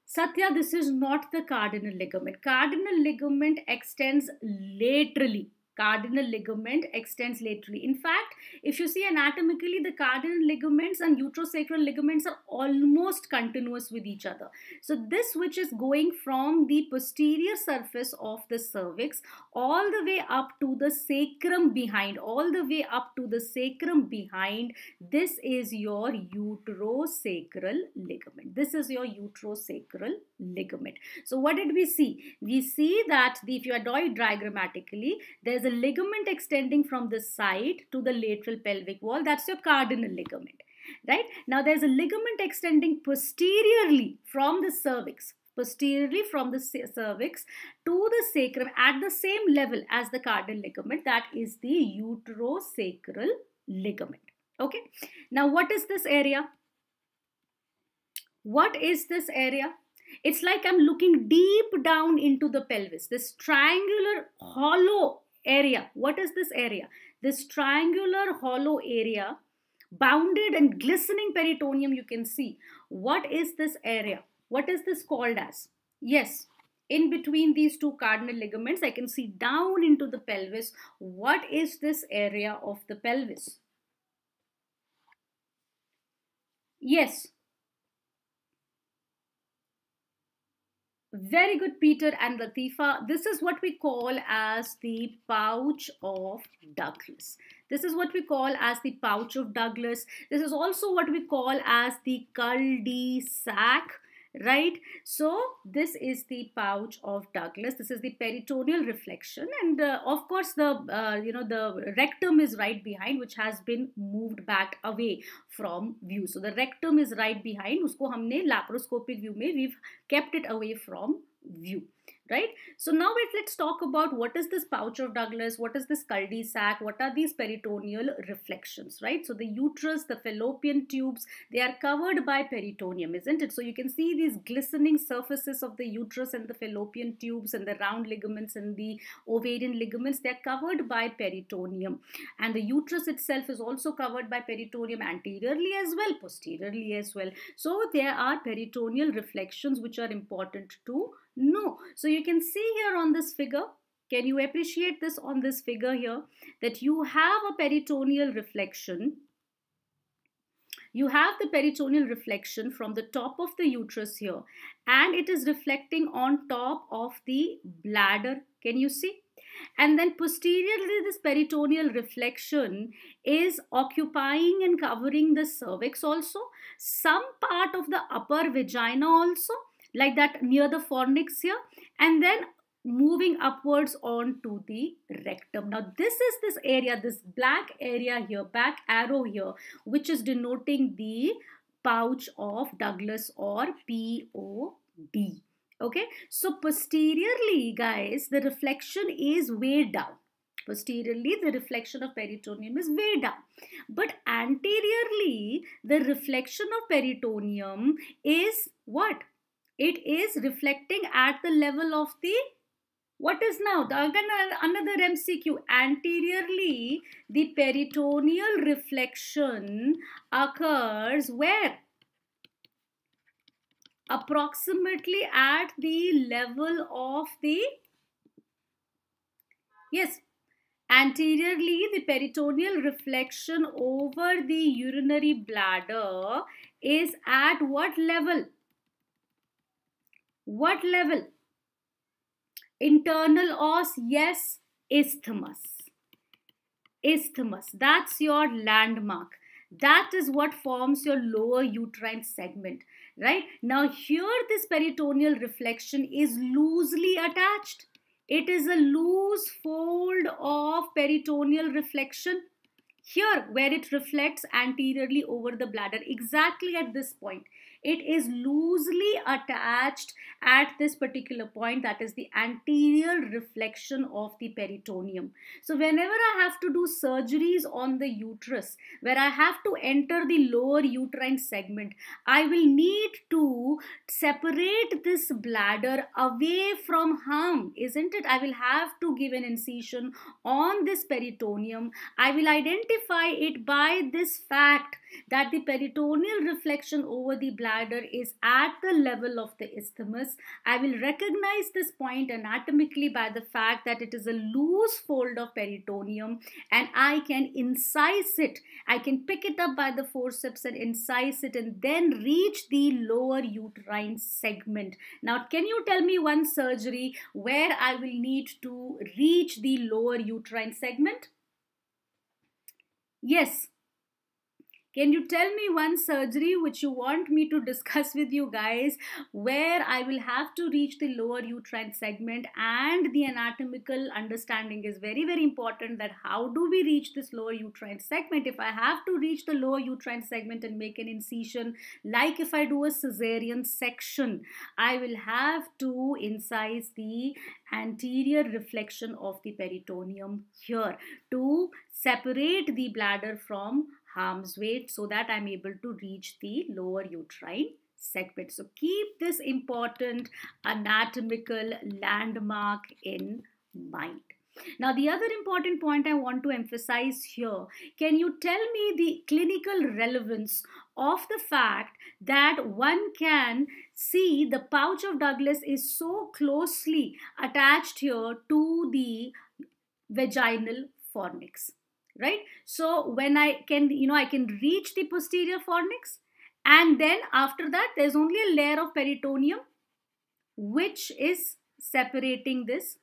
Satya, this is not the cardinal ligament. Cardinal ligament extends laterally Cardinal ligament extends laterally. In fact, if you see anatomically, the cardinal ligaments and uterosacral ligaments are almost continuous with each other. So this which is going from the posterior surface of the cervix all the way up to the sacrum behind, all the way up to the sacrum behind, this is your uterosacral ligament. This is your uterosacral ligament. So what did we see? We see that the, if you are it diagrammatically, there's a the ligament extending from the side to the lateral pelvic wall. That's your cardinal ligament, right? Now, there's a ligament extending posteriorly from the cervix, posteriorly from the cervix to the sacrum at the same level as the cardinal ligament. That is the uterosacral ligament, okay? Now, what is this area? What is this area? It's like I'm looking deep down into the pelvis. This triangular hollow area. What is this area? This triangular hollow area, bounded and glistening peritoneum you can see. What is this area? What is this called as? Yes, in between these two cardinal ligaments, I can see down into the pelvis. What is this area of the pelvis? Yes, Very good, Peter and Latifa. This is what we call as the pouch of Douglas. This is what we call as the pouch of Douglas. This is also what we call as the cul-de-sac right? So this is the pouch of Douglas. This is the peritoneal reflection and uh, of course the, uh, you know, the rectum is right behind which has been moved back away from view. So the rectum is right behind. Usko humne laparoscopic view mein, we've kept it away from view right? So now let's talk about what is this pouch of Douglas, what is this cul-de-sac, what are these peritoneal reflections, right? So the uterus, the fallopian tubes, they are covered by peritoneum, isn't it? So you can see these glistening surfaces of the uterus and the fallopian tubes and the round ligaments and the ovarian ligaments, they are covered by peritoneum. And the uterus itself is also covered by peritoneum anteriorly as well, posteriorly as well. So there are peritoneal reflections which are important to no. So you can see here on this figure, can you appreciate this on this figure here, that you have a peritoneal reflection. You have the peritoneal reflection from the top of the uterus here and it is reflecting on top of the bladder. Can you see? and then posteriorly this peritoneal reflection is occupying and covering the cervix also some part of the upper vagina also like that near the fornix here and then moving upwards on to the rectum. Now this is this area, this black area here, back arrow here, which is denoting the pouch of Douglas or POD. Okay, so posteriorly guys, the reflection is way down. Posteriorly, the reflection of peritoneum is way down. But anteriorly, the reflection of peritoneum is what? it is reflecting at the level of the what is now the another mcq anteriorly the peritoneal reflection occurs where approximately at the level of the yes anteriorly the peritoneal reflection over the urinary bladder is at what level what level? Internal os, yes, isthmus. Isthmus, that's your landmark. That is what forms your lower uterine segment, right? Now here this peritoneal reflection is loosely attached. It is a loose fold of peritoneal reflection here where it reflects anteriorly over the bladder exactly at this point it is loosely attached at this particular point that is the anterior reflection of the peritoneum. So whenever I have to do surgeries on the uterus where I have to enter the lower uterine segment, I will need to separate this bladder away from hum, isn't it? I will have to give an incision on this peritoneum. I will identify it by this fact that the peritoneal reflection over the bladder bladder is at the level of the isthmus. I will recognize this point anatomically by the fact that it is a loose fold of peritoneum and I can incise it. I can pick it up by the forceps and incise it and then reach the lower uterine segment. Now, can you tell me one surgery where I will need to reach the lower uterine segment? Yes, can you tell me one surgery which you want me to discuss with you guys where I will have to reach the lower uterine segment and the anatomical understanding is very very important that how do we reach this lower uterine segment if I have to reach the lower uterine segment and make an incision like if I do a cesarean section I will have to incise the anterior reflection of the peritoneum here to separate the bladder from Arms weight so that I'm able to reach the lower uterine segment. So keep this important anatomical landmark in mind. Now, the other important point I want to emphasize here can you tell me the clinical relevance of the fact that one can see the pouch of Douglas is so closely attached here to the vaginal fornix? right? So when I can, you know, I can reach the posterior fornix and then after that there's only a layer of peritoneum which is separating this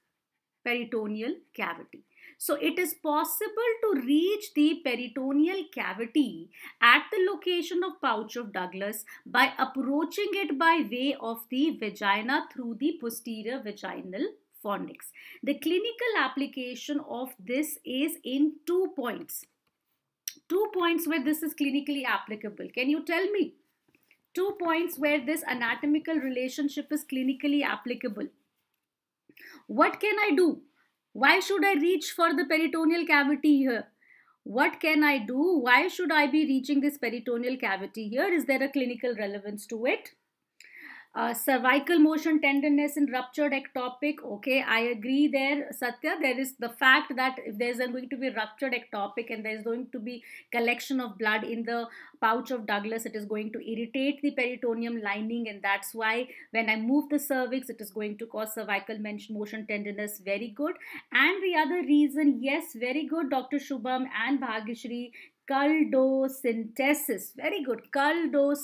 peritoneal cavity. So it is possible to reach the peritoneal cavity at the location of pouch of Douglas by approaching it by way of the vagina through the posterior vaginal phonics. The clinical application of this is in two points. Two points where this is clinically applicable. Can you tell me? Two points where this anatomical relationship is clinically applicable. What can I do? Why should I reach for the peritoneal cavity here? What can I do? Why should I be reaching this peritoneal cavity here? Is there a clinical relevance to it? Uh, cervical motion tenderness in ruptured ectopic. Okay, I agree there, Satya. There is the fact that if there is going to be ruptured ectopic and there is going to be collection of blood in the pouch of Douglas, it is going to irritate the peritoneum lining, and that's why when I move the cervix, it is going to cause cervical motion tenderness. Very good. And the other reason, yes, very good, Dr. Shubham and Bhagishri culdo Very good. Culdo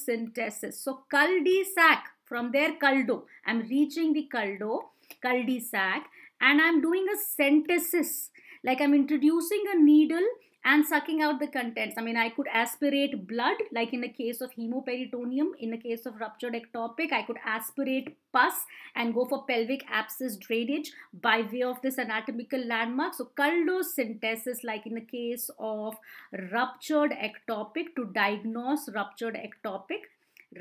So, culdi sac from there, caldo. I'm reaching the caldo, cul sac and I'm doing a synthesis. Like I'm introducing a needle and sucking out the contents. I mean, I could aspirate blood, like in the case of hemoperitoneum. In the case of ruptured ectopic, I could aspirate pus and go for pelvic abscess drainage by way of this anatomical landmark. So, synthesis, like in the case of ruptured ectopic, to diagnose ruptured ectopic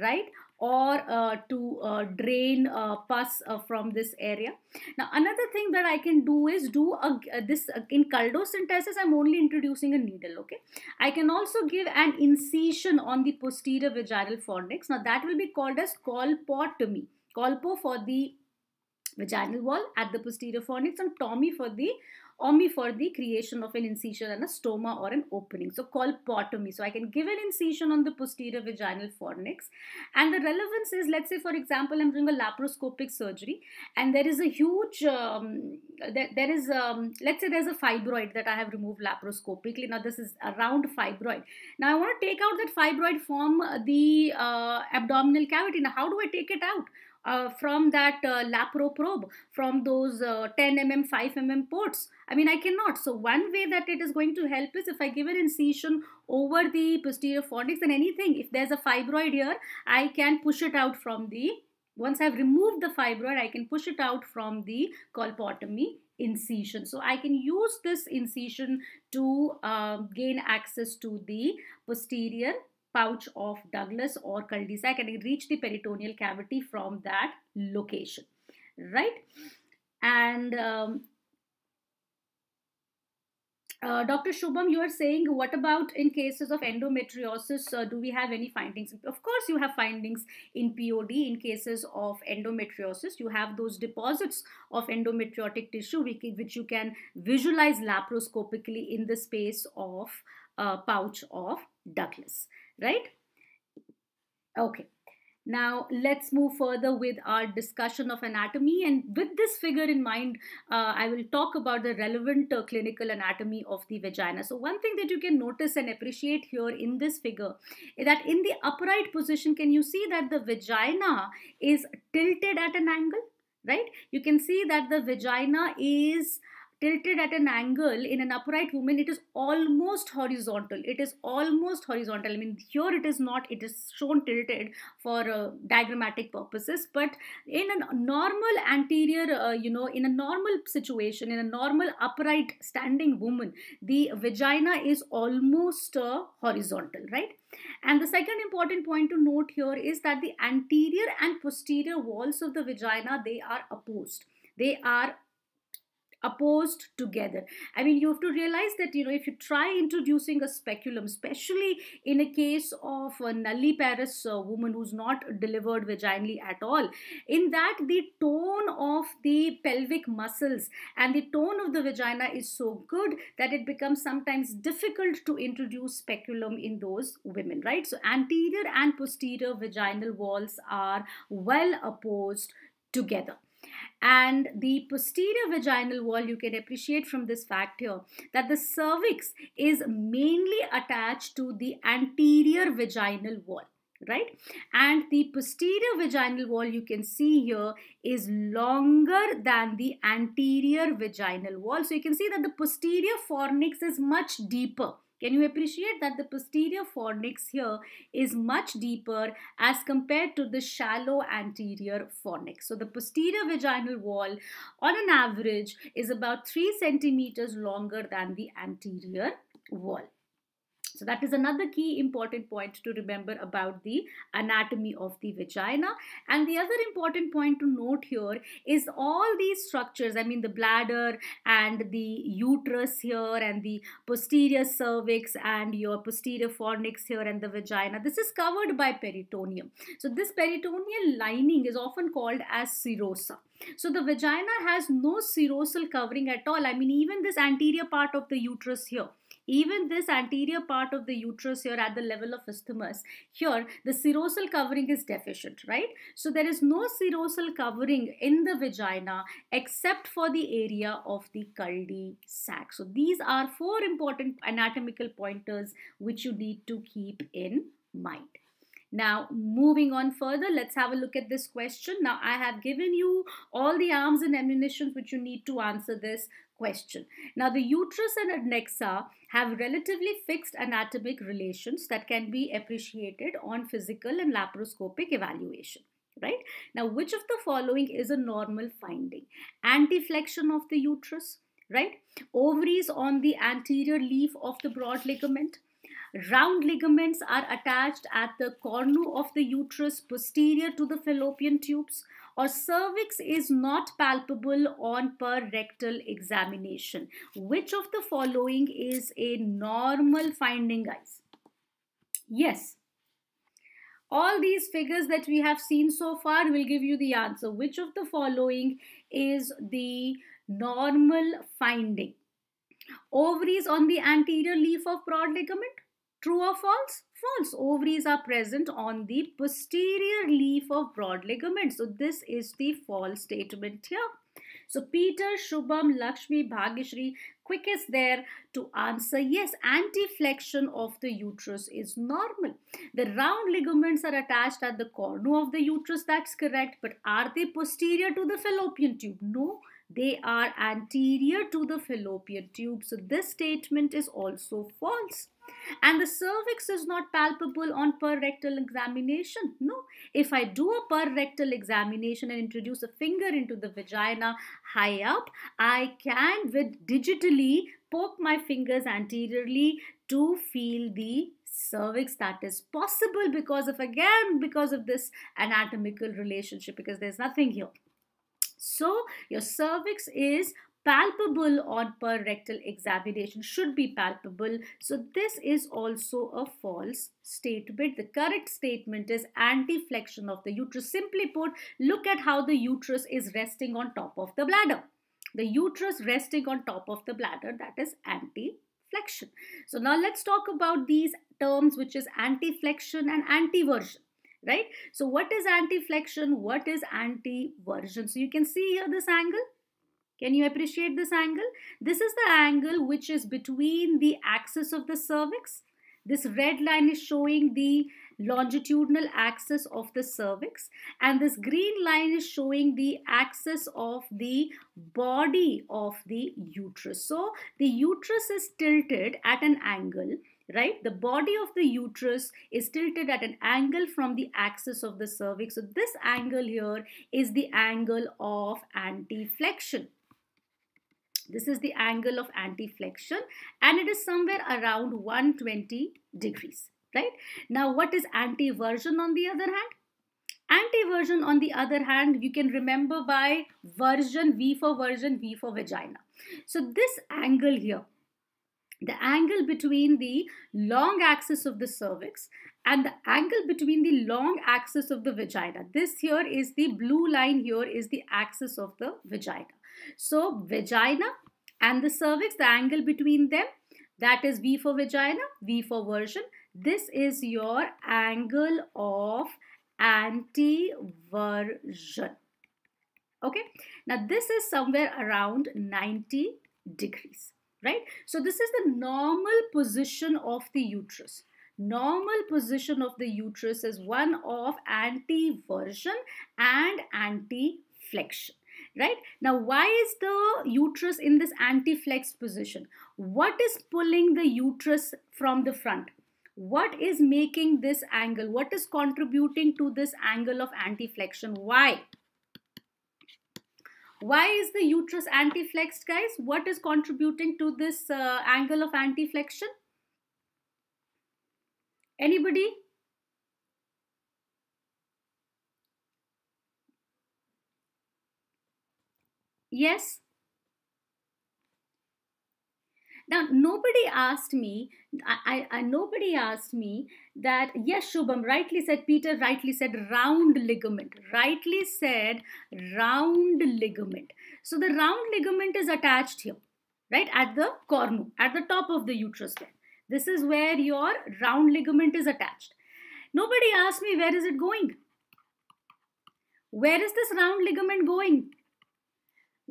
right or uh, to uh, drain uh, pus uh, from this area. Now another thing that I can do is do a, this uh, in synthesis. I'm only introducing a needle okay. I can also give an incision on the posterior vaginal fornix. Now that will be called as colpotomy. Colpo for the vaginal wall at the posterior fornix and Tommy for the omi for the creation of an incision and a stoma or an opening. So called potomy. So I can give an incision on the posterior vaginal fornix. And the relevance is, let's say for example, I'm doing a laparoscopic surgery and there is a huge, um, there, there is, um, let's say there's a fibroid that I have removed laparoscopically. Now this is a round fibroid. Now I want to take out that fibroid from the uh, abdominal cavity. Now how do I take it out? Uh, from that uh, Lapro probe, from those uh, 10 mm, 5 mm ports. I mean, I cannot. So one way that it is going to help is if I give an incision over the posterior fornix and anything, if there's a fibroid here, I can push it out from the, once I've removed the fibroid, I can push it out from the colpotomy incision. So I can use this incision to uh, gain access to the posterior pouch of Douglas or cul-de-sac and reach the peritoneal cavity from that location, right? And um, uh, Dr. Shubham, you are saying, what about in cases of endometriosis? Uh, do we have any findings? Of course, you have findings in POD in cases of endometriosis. You have those deposits of endometriotic tissue, which you can visualize laparoscopically in the space of uh, pouch of Douglas, right? Okay. Now, let's move further with our discussion of anatomy. And with this figure in mind, uh, I will talk about the relevant uh, clinical anatomy of the vagina. So, one thing that you can notice and appreciate here in this figure is that in the upright position, can you see that the vagina is tilted at an angle? Right? You can see that the vagina is tilted at an angle in an upright woman it is almost horizontal it is almost horizontal i mean here it is not it is shown tilted for uh, diagrammatic purposes but in a normal anterior uh, you know in a normal situation in a normal upright standing woman the vagina is almost uh, horizontal right and the second important point to note here is that the anterior and posterior walls of the vagina they are opposed they are opposed together. I mean, you have to realize that, you know, if you try introducing a speculum, especially in a case of a nulliparous Paris uh, woman who's not delivered vaginally at all, in that the tone of the pelvic muscles and the tone of the vagina is so good that it becomes sometimes difficult to introduce speculum in those women, right? So anterior and posterior vaginal walls are well opposed together. And the posterior vaginal wall, you can appreciate from this fact here that the cervix is mainly attached to the anterior vaginal wall right and the posterior vaginal wall you can see here is longer than the anterior vaginal wall so you can see that the posterior fornix is much deeper can you appreciate that the posterior fornix here is much deeper as compared to the shallow anterior fornix. So the posterior vaginal wall on an average is about 3 centimeters longer than the anterior wall. So that is another key important point to remember about the anatomy of the vagina. And the other important point to note here is all these structures, I mean the bladder and the uterus here and the posterior cervix and your posterior fornix here and the vagina, this is covered by peritoneum. So this peritoneal lining is often called as serosa. So the vagina has no serosal covering at all. I mean even this anterior part of the uterus here even this anterior part of the uterus here at the level of isthmus, here the serosal covering is deficient, right? So there is no serosal covering in the vagina except for the area of the Kaldi sac. So these are four important anatomical pointers which you need to keep in mind. Now, moving on further, let's have a look at this question. Now, I have given you all the arms and ammunitions which you need to answer this question. Now, the uterus and adnexa have relatively fixed anatomic relations that can be appreciated on physical and laparoscopic evaluation right now which of the following is a normal finding antiflexion of the uterus right ovaries on the anterior leaf of the broad ligament round ligaments are attached at the cornu of the uterus posterior to the fallopian tubes or cervix is not palpable on per rectal examination. Which of the following is a normal finding, guys? Yes. All these figures that we have seen so far will give you the answer. Which of the following is the normal finding? Ovaries on the anterior leaf of broad ligament? True or false? false. Ovaries are present on the posterior leaf of broad ligament. So this is the false statement here. So Peter, Shubham, Lakshmi, Bhagishri, quickest there to answer yes, antiflexion of the uterus is normal. The round ligaments are attached at the corner of the uterus, that's correct. But are they posterior to the fallopian tube? No, they are anterior to the fallopian tube. So this statement is also false. And the cervix is not palpable on per rectal examination. No, if I do a per rectal examination and introduce a finger into the vagina high up, I can with digitally poke my fingers anteriorly to feel the cervix that is possible because of again because of this anatomical relationship because there's nothing here so your cervix is palpable on per rectal examination should be palpable. So this is also a false statement. The correct statement is anteflexion of the uterus. Simply put, look at how the uterus is resting on top of the bladder. The uterus resting on top of the bladder, that is anteflexion. So now let's talk about these terms which is anteflexion and antiversion right so what is anteflexion? what is antiversion so you can see here this angle can you appreciate this angle? This is the angle which is between the axis of the cervix. This red line is showing the longitudinal axis of the cervix and this green line is showing the axis of the body of the uterus. So the uterus is tilted at an angle right the body of the uterus is tilted at an angle from the axis of the cervix so this angle here is the angle of antiflexion this is the angle of antiflexion and it is somewhere around 120 degrees, right? Now, what is antiversion on the other hand? Antiversion on the other hand, you can remember by version, V for version, V for vagina. So this angle here, the angle between the long axis of the cervix and the angle between the long axis of the vagina. This here is the blue line here is the axis of the vagina. So vagina and the cervix, the angle between them, that is V for vagina, V for version. This is your angle of antiversion. Okay, now this is somewhere around 90 degrees, right? So this is the normal position of the uterus normal position of the uterus is one of antiversion and antiflexion right? Now, why is the uterus in this anti position? What is pulling the uterus from the front? What is making this angle? What is contributing to this angle of anti-flexion? Why? Why is the uterus anti-flexed, guys? What is contributing to this uh, angle of anti-flexion? Anybody? Yes? Now, nobody asked me, I, I, nobody asked me that, yes, Shubham, rightly said, Peter rightly said round ligament, rightly said round ligament. So the round ligament is attached here, right, at the cornu, at the top of the uterus Then This is where your round ligament is attached. Nobody asked me, where is it going? Where is this round ligament going?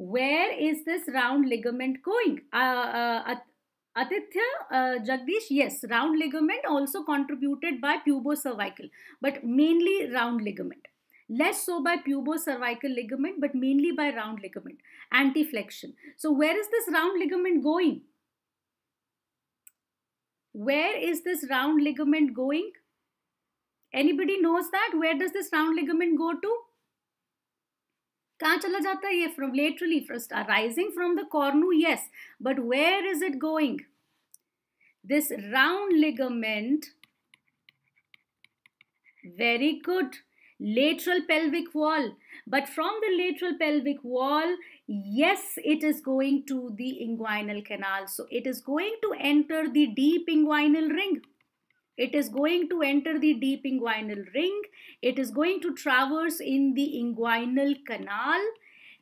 where is this round ligament going? Uh, uh, Aditya, uh, Jagdish, yes, round ligament also contributed by pubocervical, but mainly round ligament. Less so by pubocervical ligament, but mainly by round ligament, antiflexion. So where is this round ligament going? Where is this round ligament going? Anybody knows that? Where does this round ligament go to? कहाँ चला जाता है ये from laterally first rising from the cornu yes but where is it going this round ligament very good lateral pelvic wall but from the lateral pelvic wall yes it is going to the inguinal canal so it is going to enter the deep inguinal ring It is going to enter the deep inguinal ring. It is going to traverse in the inguinal canal.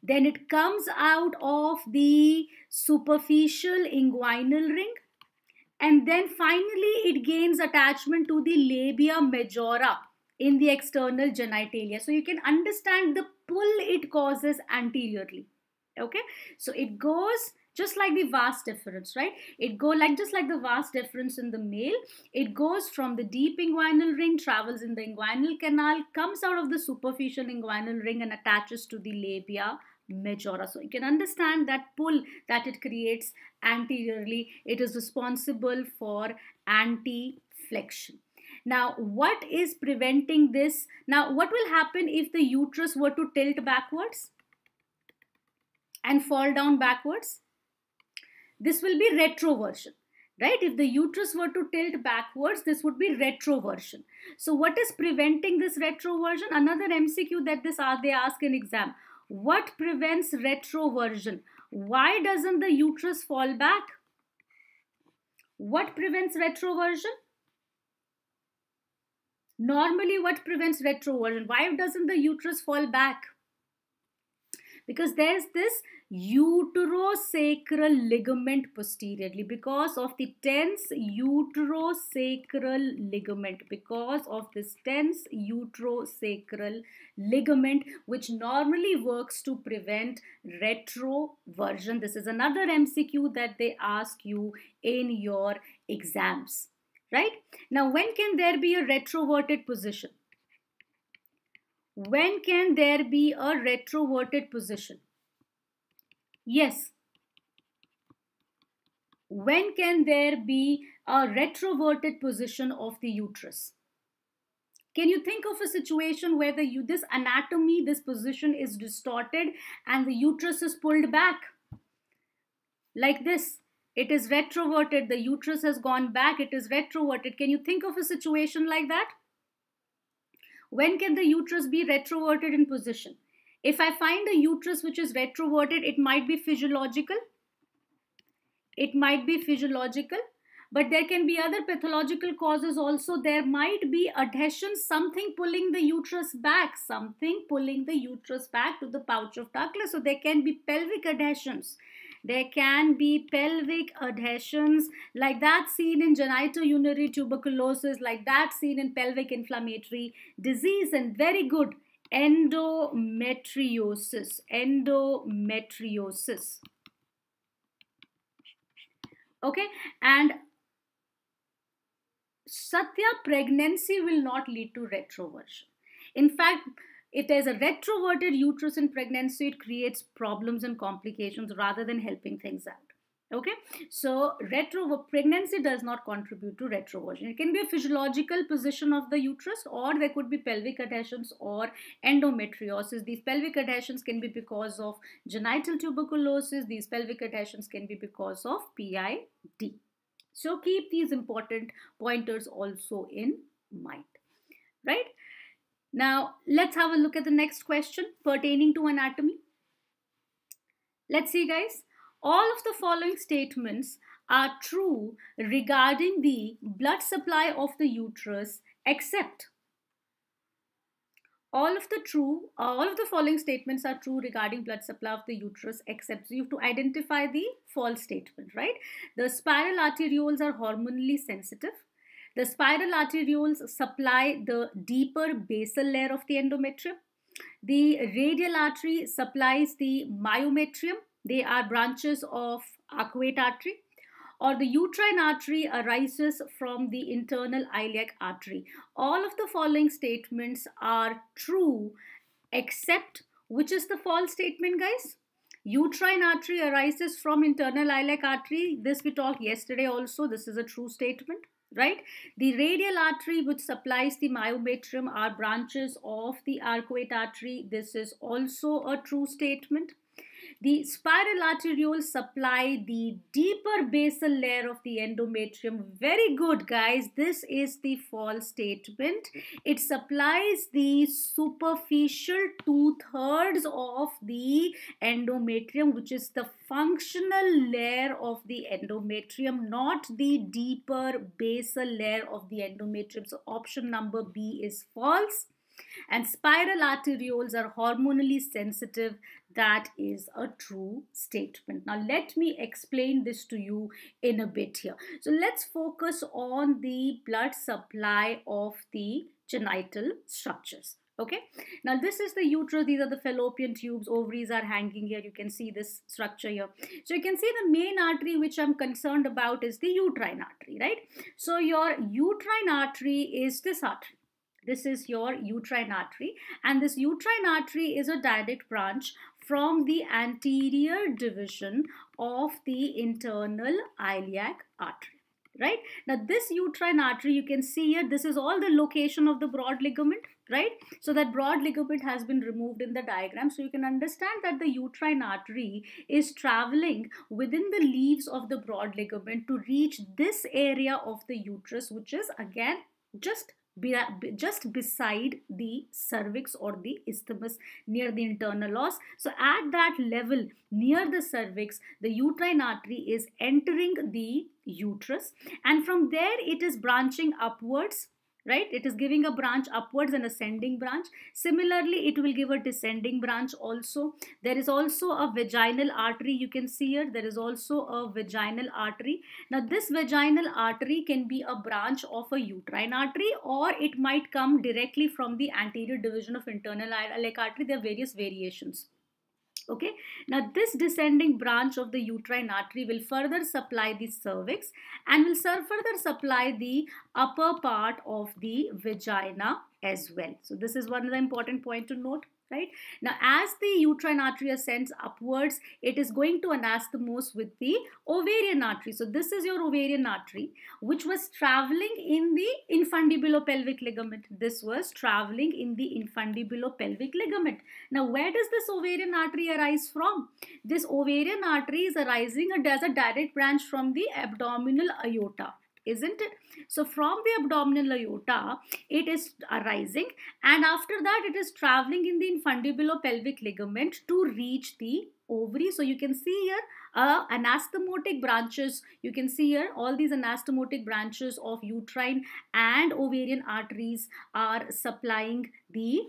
Then it comes out of the superficial inguinal ring. And then finally it gains attachment to the labia majora in the external genitalia. So you can understand the pull it causes anteriorly okay so it goes just like the vast difference, right? It go like just like the vast difference in the male, it goes from the deep inguinal ring, travels in the inguinal canal, comes out of the superficial inguinal ring and attaches to the labia majora. So you can understand that pull that it creates anteriorly. It is responsible for anti-flexion. Now, what is preventing this? Now, what will happen if the uterus were to tilt backwards and fall down backwards? This will be retroversion, right? If the uterus were to tilt backwards, this would be retroversion. So what is preventing this retroversion? Another MCQ that this uh, they ask in exam. What prevents retroversion? Why doesn't the uterus fall back? What prevents retroversion? Normally, what prevents retroversion? Why doesn't the uterus fall back? because there's this uterosacral ligament posteriorly because of the tense uterosacral ligament because of this tense uterosacral ligament which normally works to prevent retroversion this is another mcq that they ask you in your exams right now when can there be a retroverted position when can there be a retroverted position? Yes. When can there be a retroverted position of the uterus? Can you think of a situation where the this anatomy, this position is distorted and the uterus is pulled back? Like this, it is retroverted, the uterus has gone back, it is retroverted. Can you think of a situation like that? When can the uterus be retroverted in position? If I find the uterus which is retroverted, it might be physiological. It might be physiological, but there can be other pathological causes also. There might be adhesion, something pulling the uterus back, something pulling the uterus back to the pouch of Douglas. So there can be pelvic adhesions there can be pelvic adhesions like that seen in genitourinary tuberculosis, like that seen in pelvic inflammatory disease and very good endometriosis, endometriosis. Okay, and Satya pregnancy will not lead to retroversion. In fact, if there is a retroverted uterus in pregnancy. It creates problems and complications rather than helping things out okay so retro pregnancy does not contribute to retroversion it can be a physiological position of the uterus or there could be pelvic adhesions or endometriosis these pelvic adhesions can be because of genital tuberculosis these pelvic adhesions can be because of pid so keep these important pointers also in mind right now, let's have a look at the next question pertaining to anatomy. Let's see guys, all of the following statements are true regarding the blood supply of the uterus except all of the true all of the following statements are true regarding blood supply of the uterus except you have to identify the false statement right the spiral arterioles are hormonally sensitive the spiral arterioles supply the deeper basal layer of the endometrium. The radial artery supplies the myometrium. They are branches of arcuate artery or the uterine artery arises from the internal iliac artery. All of the following statements are true except which is the false statement guys? Uterine artery arises from internal iliac artery. This we talked yesterday also. This is a true statement right? The radial artery which supplies the myometrium are branches of the arcuate artery. This is also a true statement. The spiral arterioles supply the deeper basal layer of the endometrium. Very good, guys. This is the false statement. It supplies the superficial two-thirds of the endometrium, which is the functional layer of the endometrium, not the deeper basal layer of the endometrium. So option number B is false and spiral arterioles are hormonally sensitive that is a true statement. Now, let me explain this to you in a bit here. So, let's focus on the blood supply of the genital structures okay now this is the uterus these are the fallopian tubes ovaries are hanging here you can see this structure here so you can see the main artery which i'm concerned about is the uterine artery right so your uterine artery is this artery this is your uterine artery and this uterine artery is a direct branch from the anterior division of the internal iliac artery right now this uterine artery you can see here this is all the location of the broad ligament right so that broad ligament has been removed in the diagram so you can understand that the uterine artery is traveling within the leaves of the broad ligament to reach this area of the uterus which is again just just beside the cervix or the isthmus near the internal os. So at that level near the cervix the uterine artery is entering the uterus and from there it is branching upwards right it is giving a branch upwards and ascending branch similarly it will give a descending branch also there is also a vaginal artery you can see here there is also a vaginal artery now this vaginal artery can be a branch of a uterine artery or it might come directly from the anterior division of internal iliac artery there are various variations okay now this descending branch of the uterine artery will further supply the cervix and will further supply the upper part of the vagina as well so this is one of the important point to note right? Now, as the uterine artery ascends upwards, it is going to anastomose with the ovarian artery. So, this is your ovarian artery, which was traveling in the infundibulopelvic ligament. This was traveling in the infundibulopelvic ligament. Now, where does this ovarian artery arise from? This ovarian artery is arising as a direct branch from the abdominal aorta, isn't it? So from the abdominal aorta, it is arising and after that it is traveling in the infundibulo-pelvic ligament to reach the ovary. So you can see here uh, anastomotic branches. You can see here all these anastomotic branches of uterine and ovarian arteries are supplying the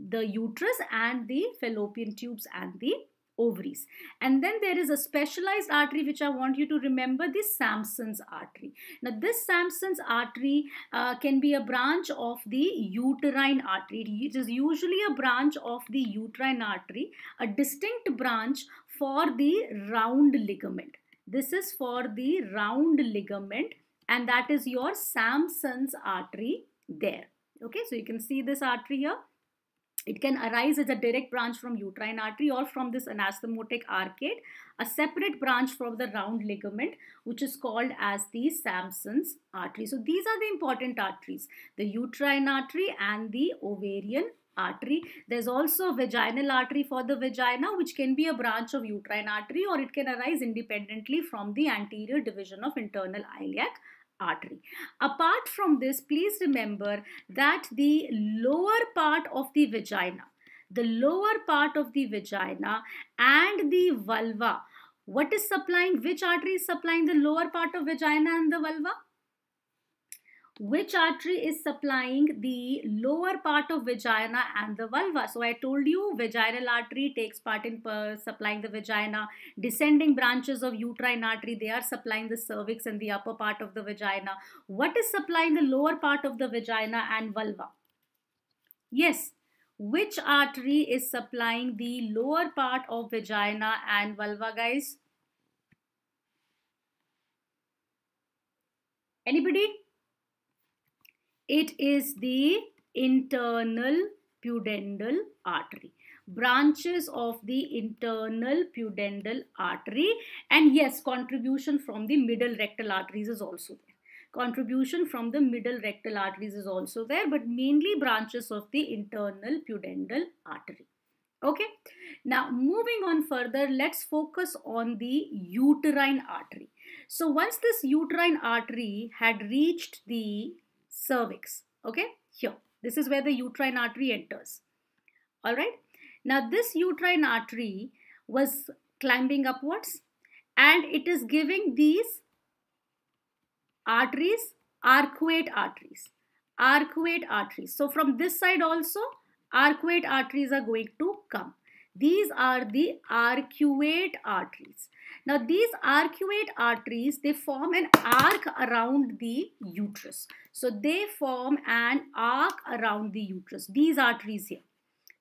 the uterus and the fallopian tubes and the ovaries. And then there is a specialized artery which I want you to remember, the Samson's artery. Now this Samson's artery uh, can be a branch of the uterine artery. It is usually a branch of the uterine artery, a distinct branch for the round ligament. This is for the round ligament and that is your Samson's artery there. Okay, so you can see this artery here. It can arise as a direct branch from uterine artery or from this anastomotic arcade, a separate branch from the round ligament, which is called as the Samson's artery. So these are the important arteries, the uterine artery and the ovarian artery. There's also a vaginal artery for the vagina, which can be a branch of uterine artery or it can arise independently from the anterior division of internal iliac artery. Apart from this, please remember that the lower part of the vagina, the lower part of the vagina and the vulva, what is supplying, which artery is supplying the lower part of vagina and the vulva? which artery is supplying the lower part of vagina and the vulva so i told you vaginal artery takes part in supplying the vagina descending branches of uterine artery they are supplying the cervix and the upper part of the vagina what is supplying the lower part of the vagina and vulva yes which artery is supplying the lower part of vagina and vulva guys anybody it is the internal pudendal artery branches of the internal pudendal artery and yes contribution from the middle rectal arteries is also there contribution from the middle rectal arteries is also there but mainly branches of the internal pudendal artery okay now moving on further let's focus on the uterine artery so once this uterine artery had reached the cervix. Okay, here. This is where the uterine artery enters. Alright. Now this uterine artery was climbing upwards and it is giving these arteries arcuate arteries. Arcuate arteries. So from this side also arcuate arteries are going to come. These are the arcuate arteries. Now these arcuate arteries, they form an arc around the uterus. So they form an arc around the uterus. These arteries here.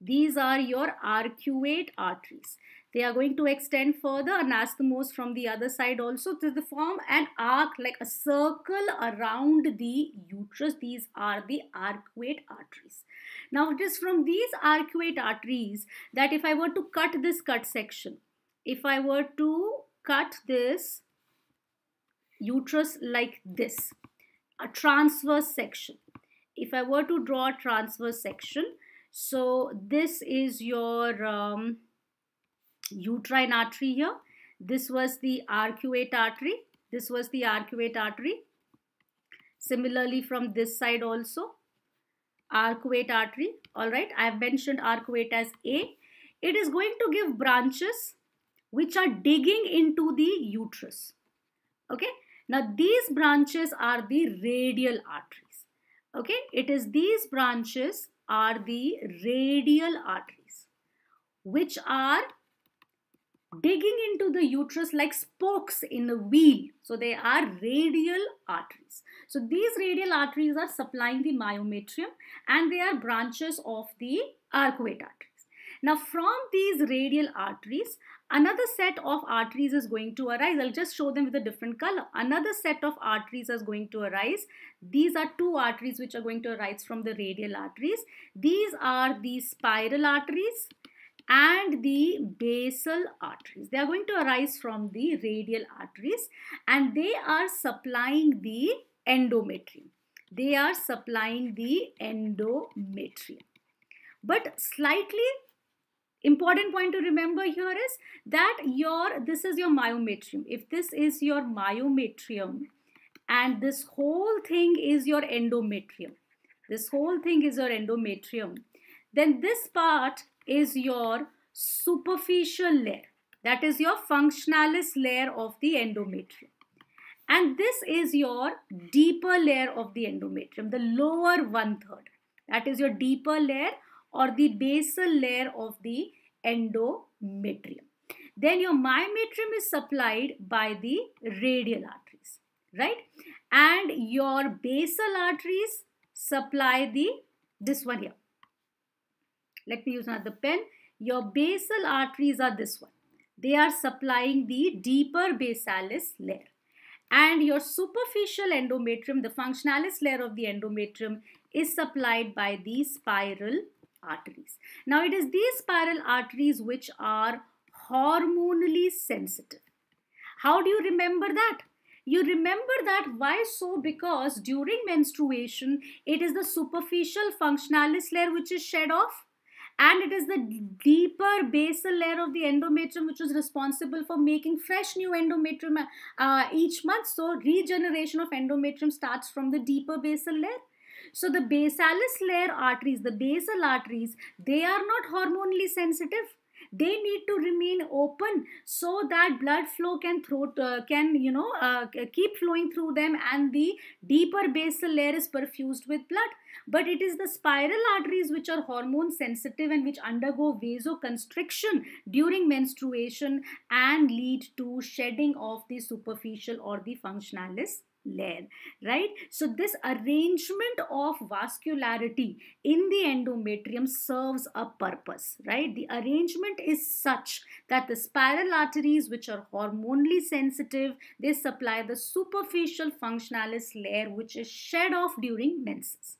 These are your arcuate arteries. They are going to extend further anastomose from the other side also to form an arc like a circle around the uterus. These are the arcuate arteries. Now it is from these arcuate arteries that if I were to cut this cut section, if I were to cut this uterus like this, a transverse section. If I were to draw a transverse section, so this is your um, uterine artery here. This was the arcuate artery. This was the arcuate artery. Similarly, from this side also, arcuate artery. All right, I have mentioned arcuate as A. It is going to give branches which are digging into the uterus. Okay. Now these branches are the radial arteries. Okay. It is these branches are the radial arteries which are digging into the uterus like spokes in a wheel. So they are radial arteries. So these radial arteries are supplying the myometrium and they are branches of the arcuate arteries. Now from these radial arteries another set of arteries is going to arise. I'll just show them with a different color. Another set of arteries is going to arise. These are two arteries which are going to arise from the radial arteries. These are the spiral arteries and the basal arteries. They are going to arise from the radial arteries and they are supplying the endometrium. They are supplying the endometrium. But slightly important point to remember here is that your this is your myometrium if this is your myometrium and this whole thing is your endometrium this whole thing is your endometrium then this part is your superficial layer that is your functionalis layer of the endometrium and this is your deeper layer of the endometrium the lower one third that is your deeper layer or the basal layer of the endometrium. Then your myometrium is supplied by the radial arteries, right? And your basal arteries supply the, this one here. Let me use another pen. Your basal arteries are this one. They are supplying the deeper basalis layer and your superficial endometrium, the functionalis layer of the endometrium is supplied by the spiral arteries. Now it is these spiral arteries which are hormonally sensitive. How do you remember that? You remember that why so? Because during menstruation, it is the superficial functionalis layer which is shed off and it is the deeper basal layer of the endometrium which is responsible for making fresh new endometrium uh, each month. So regeneration of endometrium starts from the deeper basal layer so the basalis layer arteries, the basal arteries, they are not hormonally sensitive they need to remain open so that blood flow can throw, uh, can you know uh, keep flowing through them and the deeper basal layer is perfused with blood but it is the spiral arteries which are hormone sensitive and which undergo vasoconstriction during menstruation and lead to shedding of the superficial or the functionalis layer right so this arrangement of vascularity in the endometrium serves a purpose right the arrangement is such that the spiral arteries which are hormonally sensitive they supply the superficial functionalis layer which is shed off during menses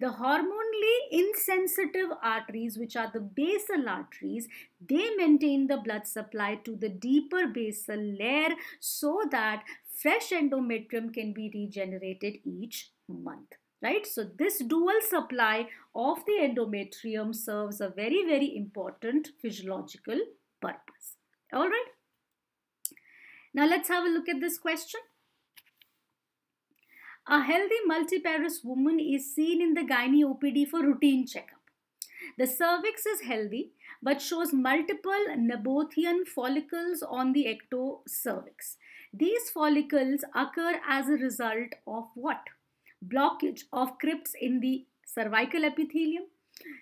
the hormonally insensitive arteries, which are the basal arteries, they maintain the blood supply to the deeper basal layer so that fresh endometrium can be regenerated each month right so this dual supply of the endometrium serves a very very important physiological purpose all right now let's have a look at this question a healthy multiparous woman is seen in the gynae opd for routine checkup the cervix is healthy but shows multiple nabothian follicles on the ectocervix these follicles occur as a result of what? Blockage of crypts in the cervical epithelium,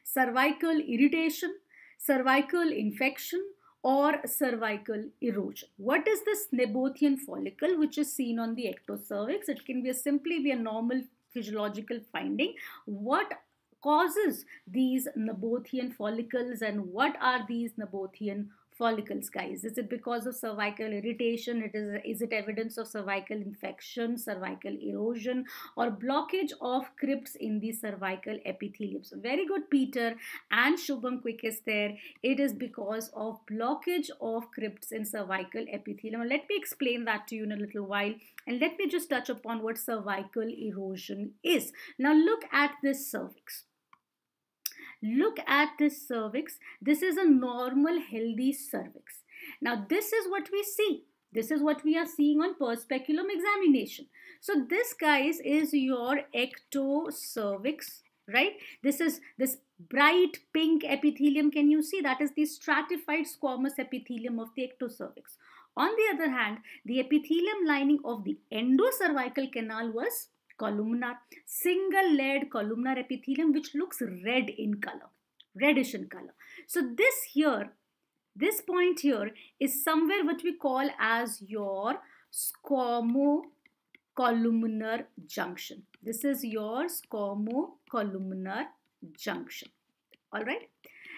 cervical irritation, cervical infection or cervical erosion. What is this Nebothian follicle which is seen on the ectocervix? It can be a, simply be a normal physiological finding. What causes these Nebothian follicles and what are these Nebothian follicles guys is it because of cervical irritation it is is it evidence of cervical infection cervical erosion or blockage of crypts in the cervical epithelium so very good peter and shubham quick is there it is because of blockage of crypts in cervical epithelium let me explain that to you in a little while and let me just touch upon what cervical erosion is now look at this cervix Look at this cervix. This is a normal, healthy cervix. Now, this is what we see. This is what we are seeing on per speculum examination. So this, guys, is your ectocervix, right? This is this bright pink epithelium. Can you see? That is the stratified squamous epithelium of the ectocervix. On the other hand, the epithelium lining of the endocervical canal was columnar, single layered columnar epithelium which looks red in color, reddish in color. So this here, this point here is somewhere what we call as your squamous-columnar junction. This is your squamous-columnar junction. All right.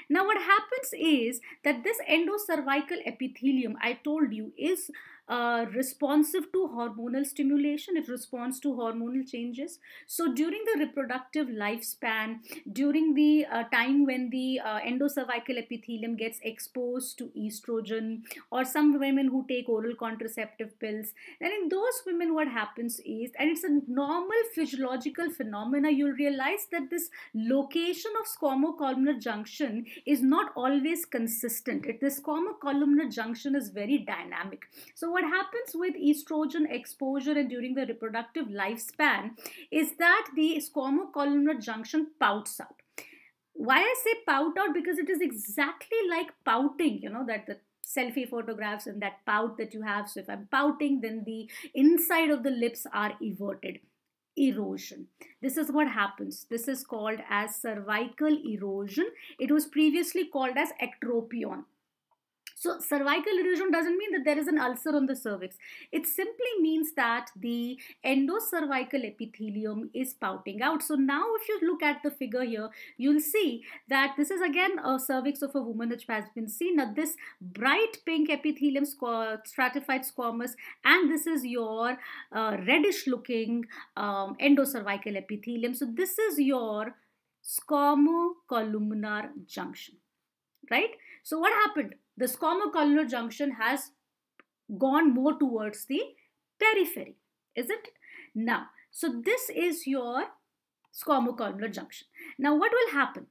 Now what happens is that this endocervical epithelium I told you is uh, responsive to hormonal stimulation. It responds to hormonal changes. So during the reproductive lifespan, during the uh, time when the uh, endocervical epithelium gets exposed to estrogen or some women who take oral contraceptive pills, then in those women what happens is, and it's a normal physiological phenomena, you'll realize that this location of squamocolumnar junction is not always consistent. It, this squamocolumnar junction is very dynamic. So what what happens with estrogen exposure and during the reproductive lifespan is that the squamocolumnar junction pouts out. Why I say pout out because it is exactly like pouting, you know, that the selfie photographs and that pout that you have. So if I'm pouting, then the inside of the lips are everted erosion. This is what happens. This is called as cervical erosion. It was previously called as ectropion. So cervical erosion doesn't mean that there is an ulcer on the cervix. It simply means that the endocervical epithelium is pouting out. So now if you look at the figure here, you'll see that this is again a cervix of a woman which has been seen. Now this bright pink epithelium stratified squamous and this is your uh, reddish looking um, endocervical epithelium. So this is your squamocolumnar junction, right? So what happened? the scomocolumnar junction has gone more towards the periphery, isn't it? Now, so this is your scomocolumnar junction. Now, what will happen?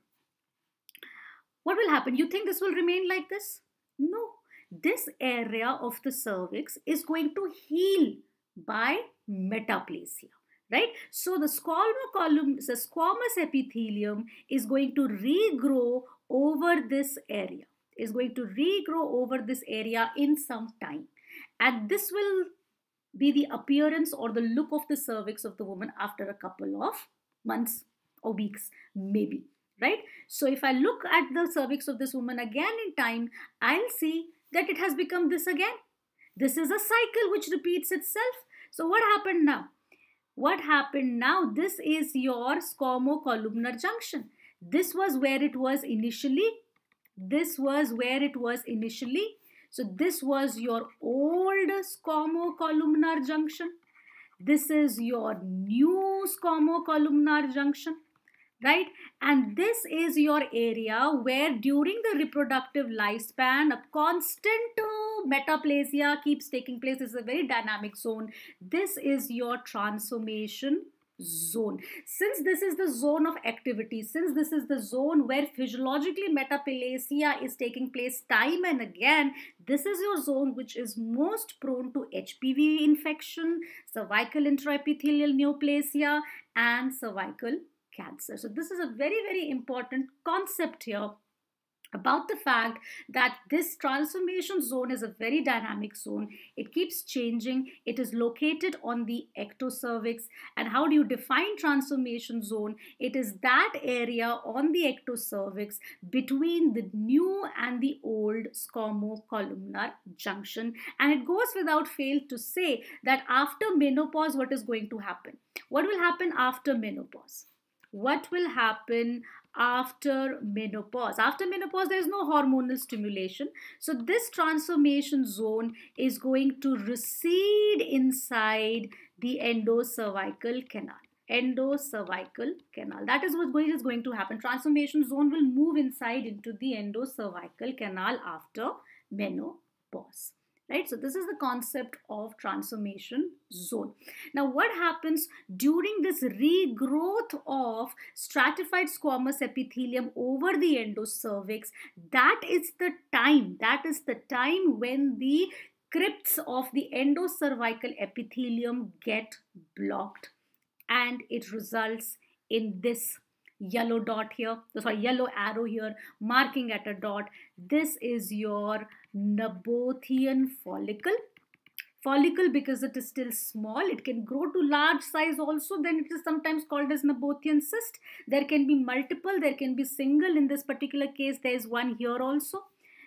What will happen? You think this will remain like this? No. This area of the cervix is going to heal by metaplasia right? So the squamous the squamous epithelium is going to regrow over this area is going to regrow over this area in some time. And this will be the appearance or the look of the cervix of the woman after a couple of months or weeks, maybe, right? So if I look at the cervix of this woman again in time, I'll see that it has become this again. This is a cycle which repeats itself. So what happened now? What happened now? This is your columnar junction. This was where it was initially this was where it was initially. So this was your old scomocolumnar junction. This is your new scomocolumnar junction, right? And this is your area where during the reproductive lifespan, a constant metaplasia keeps taking place. This is a very dynamic zone. This is your transformation zone. Since this is the zone of activity, since this is the zone where physiologically metaplasia is taking place time and again, this is your zone which is most prone to HPV infection, cervical intraepithelial neoplasia and cervical cancer. So this is a very, very important concept here about the fact that this transformation zone is a very dynamic zone. It keeps changing. It is located on the ectocervix. And how do you define transformation zone? It is that area on the ectocervix between the new and the old scomocolumnar junction. And it goes without fail to say that after menopause, what is going to happen? What will happen after menopause? What will happen after menopause. After menopause, there is no hormonal stimulation. So this transformation zone is going to recede inside the endocervical canal endocervical canal. That is what is going to happen. Transformation zone will move inside into the endocervical canal after menopause right? So this is the concept of transformation zone. Now what happens during this regrowth of stratified squamous epithelium over the endocervix, that is the time, that is the time when the crypts of the endocervical epithelium get blocked and it results in this yellow dot here sorry yellow arrow here marking at a dot this is your nabothian follicle follicle because it is still small it can grow to large size also then it is sometimes called as nabothian cyst there can be multiple there can be single in this particular case there is one here also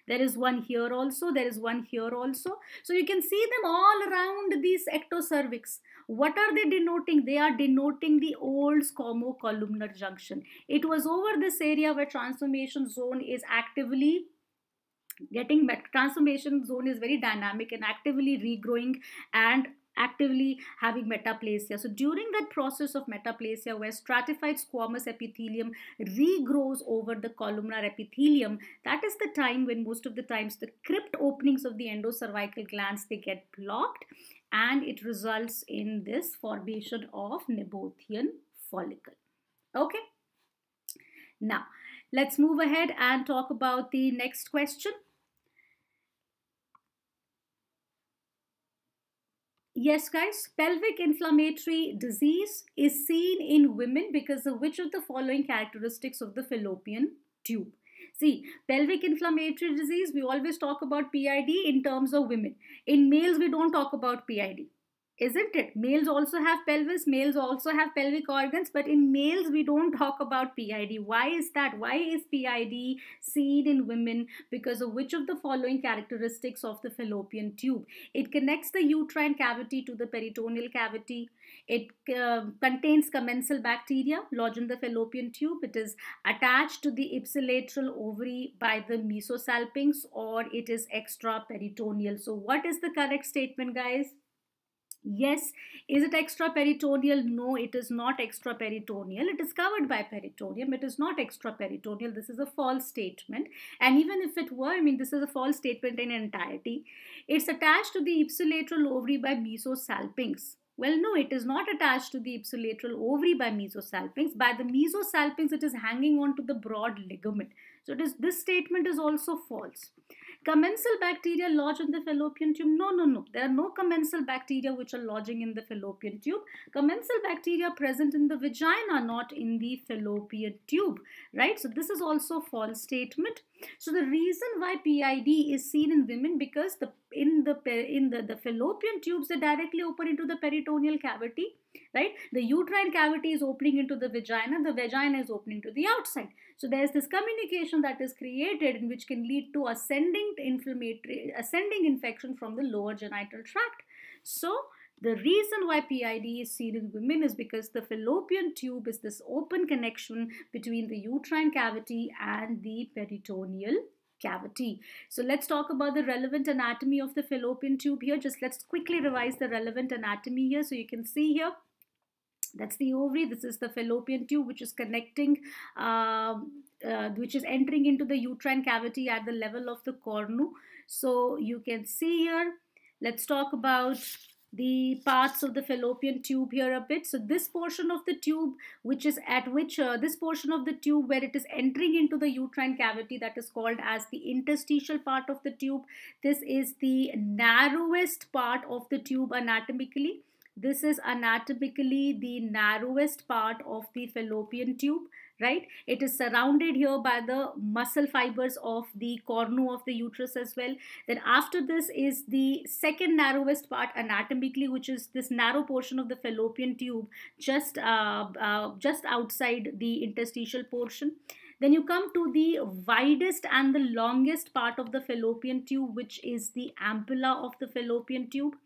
there is one here also there is one here also so you can see them all around these ectocervix what are they denoting they are denoting the old scomocolumnar junction it was over this area where transformation zone is actively getting met transformation zone is very dynamic and actively regrowing and actively having metaplasia. So during that process of metaplasia where stratified squamous epithelium regrows over the columnar epithelium, that is the time when most of the times the crypt openings of the endocervical glands, they get blocked and it results in this formation of Nebothian follicle. Okay. Now, let's move ahead and talk about the next question. Yes, guys, pelvic inflammatory disease is seen in women because of which of the following characteristics of the fallopian tube? See, pelvic inflammatory disease, we always talk about PID in terms of women. In males, we don't talk about PID isn't it? Males also have pelvis, males also have pelvic organs, but in males, we don't talk about PID. Why is that? Why is PID seen in women? Because of which of the following characteristics of the fallopian tube? It connects the uterine cavity to the peritoneal cavity. It uh, contains commensal bacteria lodged in the fallopian tube. It is attached to the ipsilateral ovary by the mesosalpinx or it is extra peritoneal. So what is the correct statement, guys? Yes. Is it extraperitoneal? No, it is not extraperitoneal. It is covered by peritoneum. It is not extraperitoneal. This is a false statement. And even if it were, I mean, this is a false statement in entirety. It's attached to the ipsilateral ovary by mesosalpinx. Well, no, it is not attached to the ipsilateral ovary by mesosalpinx. By the mesosalpinx, it is hanging on to the broad ligament. So it is, this statement is also false. Commensal bacteria lodge in the fallopian tube? No, no, no. There are no commensal bacteria which are lodging in the fallopian tube. Commensal bacteria present in the vagina, not in the fallopian tube, right? So this is also false statement. So the reason why PID is seen in women because the in the in the, the fallopian tubes are directly open into the peritoneal cavity, right? The uterine cavity is opening into the vagina, the vagina is opening to the outside. So there's this communication that is created which can lead to ascending inflammatory ascending infection from the lower genital tract. So the reason why PID is seen in women is because the fallopian tube is this open connection between the uterine cavity and the peritoneal cavity. So let's talk about the relevant anatomy of the fallopian tube here. Just let's quickly revise the relevant anatomy here. So you can see here that's the ovary this is the fallopian tube which is connecting um, uh, which is entering into the uterine cavity at the level of the cornu so you can see here let's talk about the parts of the fallopian tube here a bit so this portion of the tube which is at which uh, this portion of the tube where it is entering into the uterine cavity that is called as the interstitial part of the tube this is the narrowest part of the tube anatomically this is anatomically the narrowest part of the fallopian tube right? It is surrounded here by the muscle fibers of the cornu of the uterus as well. Then after this is the second narrowest part anatomically, which is this narrow portion of the fallopian tube just, uh, uh, just outside the interstitial portion. Then you come to the widest and the longest part of the fallopian tube, which is the ampulla of the fallopian tube.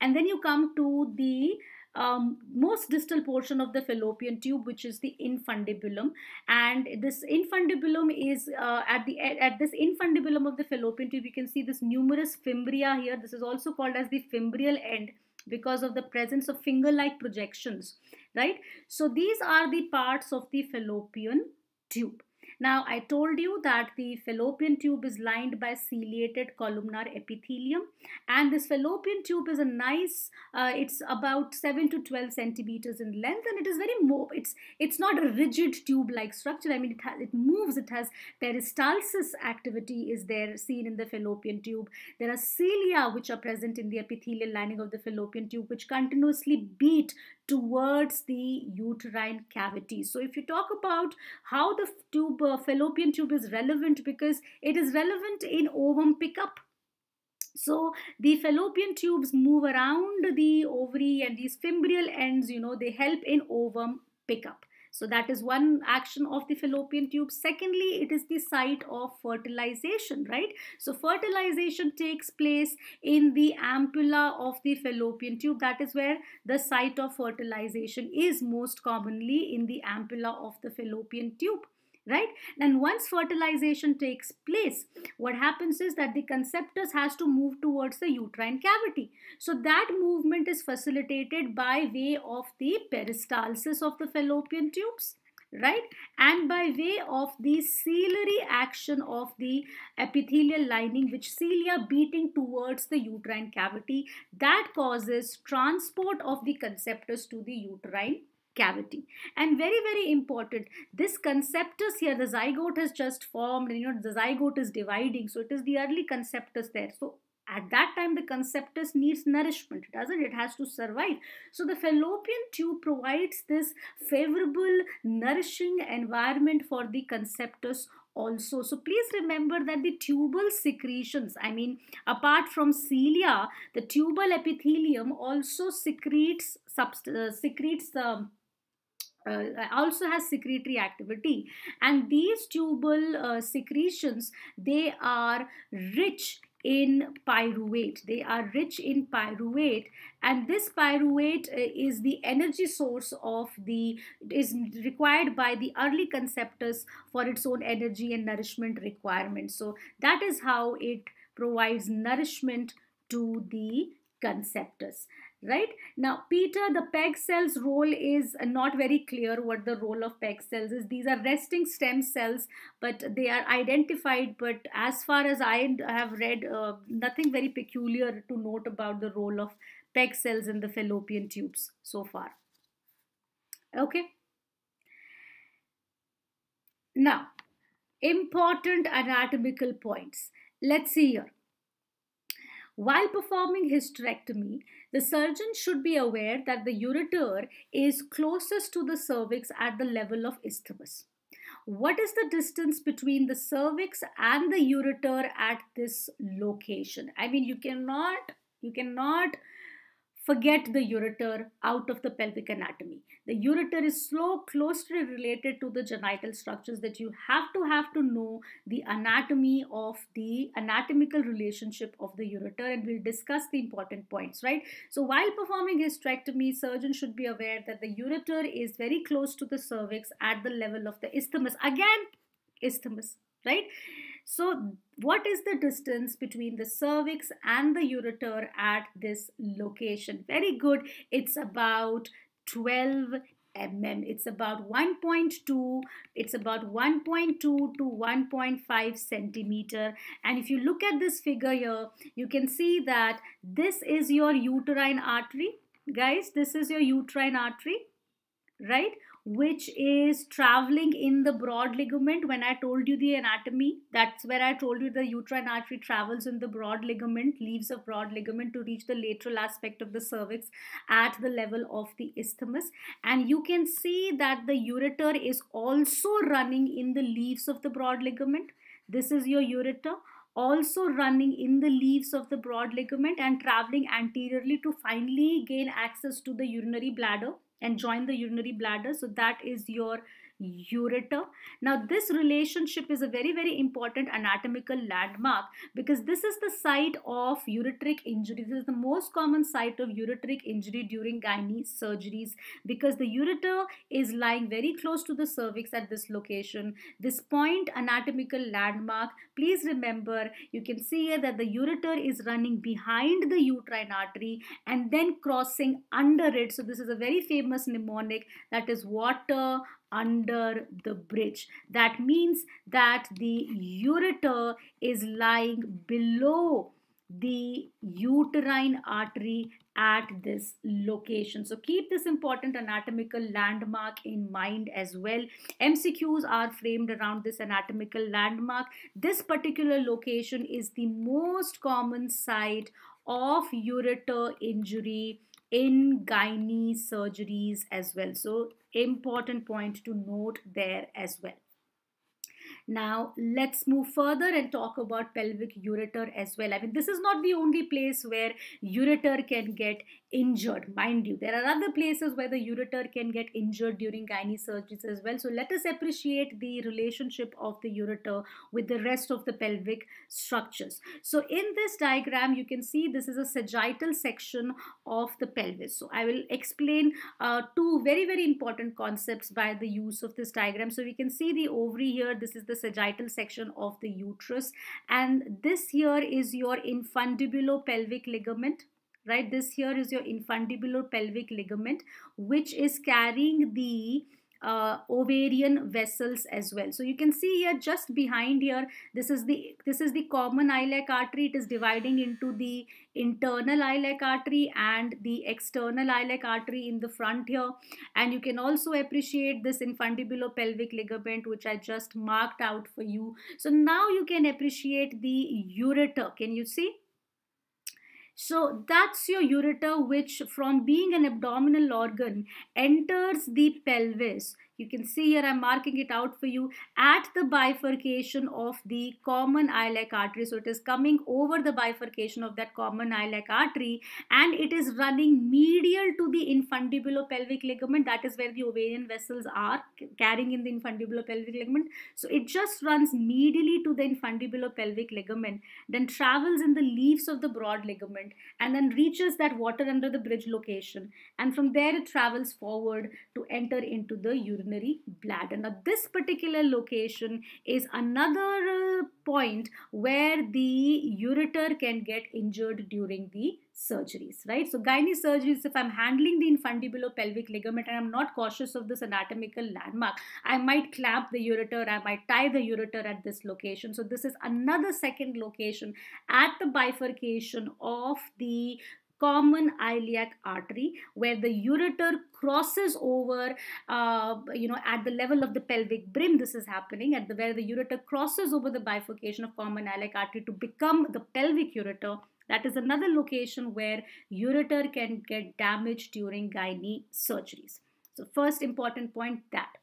And then you come to the um, most distal portion of the fallopian tube, which is the infundibulum. And this infundibulum is uh, at the at this infundibulum of the fallopian tube, you can see this numerous fimbria here. This is also called as the fimbrial end because of the presence of finger-like projections, right? So these are the parts of the fallopian tube. Now I told you that the fallopian tube is lined by ciliated columnar epithelium and this fallopian tube is a nice uh, it's about 7 to 12 centimeters in length and it is very it's it's not a rigid tube like structure I mean it, has, it moves it has peristalsis activity is there seen in the fallopian tube there are cilia which are present in the epithelial lining of the fallopian tube which continuously beat towards the uterine cavity. So if you talk about how the tube, uh, fallopian tube is relevant because it is relevant in ovum pickup so the fallopian tubes move around the ovary and these fimbrial ends you know they help in ovum pickup so that is one action of the fallopian tube. Secondly, it is the site of fertilization, right? So fertilization takes place in the ampulla of the fallopian tube. That is where the site of fertilization is most commonly in the ampulla of the fallopian tube right and once fertilization takes place what happens is that the conceptus has to move towards the uterine cavity so that movement is facilitated by way of the peristalsis of the fallopian tubes right and by way of the ciliary action of the epithelial lining which cilia beating towards the uterine cavity that causes transport of the conceptus to the uterine cavity and very very important this conceptus here the zygote has just formed and you know the zygote is dividing so it is the early conceptus there so at that time the conceptus needs nourishment doesn't it has to survive so the fallopian tube provides this favorable nourishing environment for the conceptus also so please remember that the tubal secretions i mean apart from cilia the tubal epithelium also secretes uh, secretes the uh, also has secretory activity and these tubal uh, secretions they are rich in pyruvate they are rich in pyruvate and this pyruvate uh, is the energy source of the is required by the early conceptus for its own energy and nourishment requirements so that is how it provides nourishment to the conceptus right now peter the peg cells role is not very clear what the role of peg cells is these are resting stem cells but they are identified but as far as i have read uh, nothing very peculiar to note about the role of peg cells in the fallopian tubes so far okay now important anatomical points let's see here while performing hysterectomy, the surgeon should be aware that the ureter is closest to the cervix at the level of isthmus. What is the distance between the cervix and the ureter at this location? I mean, you cannot you cannot forget the ureter out of the pelvic anatomy. The ureter is so closely related to the genital structures that you have to have to know the anatomy of the anatomical relationship of the ureter and we'll discuss the important points, right? So while performing hysterectomy, surgeon should be aware that the ureter is very close to the cervix at the level of the isthmus. Again, isthmus, right? So what is the distance between the cervix and the ureter at this location? Very good. It's about 12 mm. It's about 1.2. It's about 1.2 to 1.5 centimeter. And if you look at this figure here, you can see that this is your uterine artery. Guys, this is your uterine artery, right? which is traveling in the broad ligament. When I told you the anatomy, that's where I told you the uterine artery travels in the broad ligament, leaves a broad ligament to reach the lateral aspect of the cervix at the level of the isthmus. And you can see that the ureter is also running in the leaves of the broad ligament. This is your ureter also running in the leaves of the broad ligament and traveling anteriorly to finally gain access to the urinary bladder and join the urinary bladder so that is your ureter. Now this relationship is a very very important anatomical landmark because this is the site of ureteric injury. This is the most common site of ureteric injury during gynae surgeries because the ureter is lying very close to the cervix at this location. This point anatomical landmark, please remember you can see here that the ureter is running behind the uterine artery and then crossing under it. So this is a very famous mnemonic that is water, under the bridge. That means that the ureter is lying below the uterine artery at this location. So keep this important anatomical landmark in mind as well. MCQs are framed around this anatomical landmark. This particular location is the most common site of ureter injury in gynae surgeries as well. So important point to note there as well. Now let's move further and talk about pelvic ureter as well. I mean, this is not the only place where ureter can get injured, mind you. There are other places where the ureter can get injured during gynae surgeries as well. So let us appreciate the relationship of the ureter with the rest of the pelvic structures. So in this diagram, you can see this is a sagittal section of the pelvis. So I will explain uh, two very, very important concepts by the use of this diagram. So we can see the ovary here. This is the the sagittal section of the uterus and this here is your infundibulopelvic ligament right this here is your infundibulopelvic ligament which is carrying the uh, ovarian vessels as well so you can see here just behind here this is the this is the common iliac artery it is dividing into the internal iliac artery and the external iliac artery in the front here and you can also appreciate this infundibulopelvic ligament which i just marked out for you so now you can appreciate the ureter can you see so that's your ureter which from being an abdominal organ enters the pelvis you can see here I'm marking it out for you at the bifurcation of the common iliac artery. So it is coming over the bifurcation of that common iliac artery and it is running medial to the infundibulopelvic ligament. That is where the ovarian vessels are carrying in the infundibulopelvic ligament. So it just runs medially to the infundibulopelvic ligament, then travels in the leaves of the broad ligament and then reaches that water under the bridge location. And from there it travels forward to enter into the urinary urinary bladder. Now this particular location is another uh, point where the ureter can get injured during the surgeries, right? So gynae surgeries, if I'm handling the infundibulopelvic ligament and I'm not cautious of this anatomical landmark, I might clamp the ureter, I might tie the ureter at this location. So this is another second location at the bifurcation of the common iliac artery where the ureter crosses over uh, you know at the level of the pelvic brim this is happening at the where the ureter crosses over the bifurcation of common iliac artery to become the pelvic ureter that is another location where ureter can get damaged during gynae surgeries so first important point that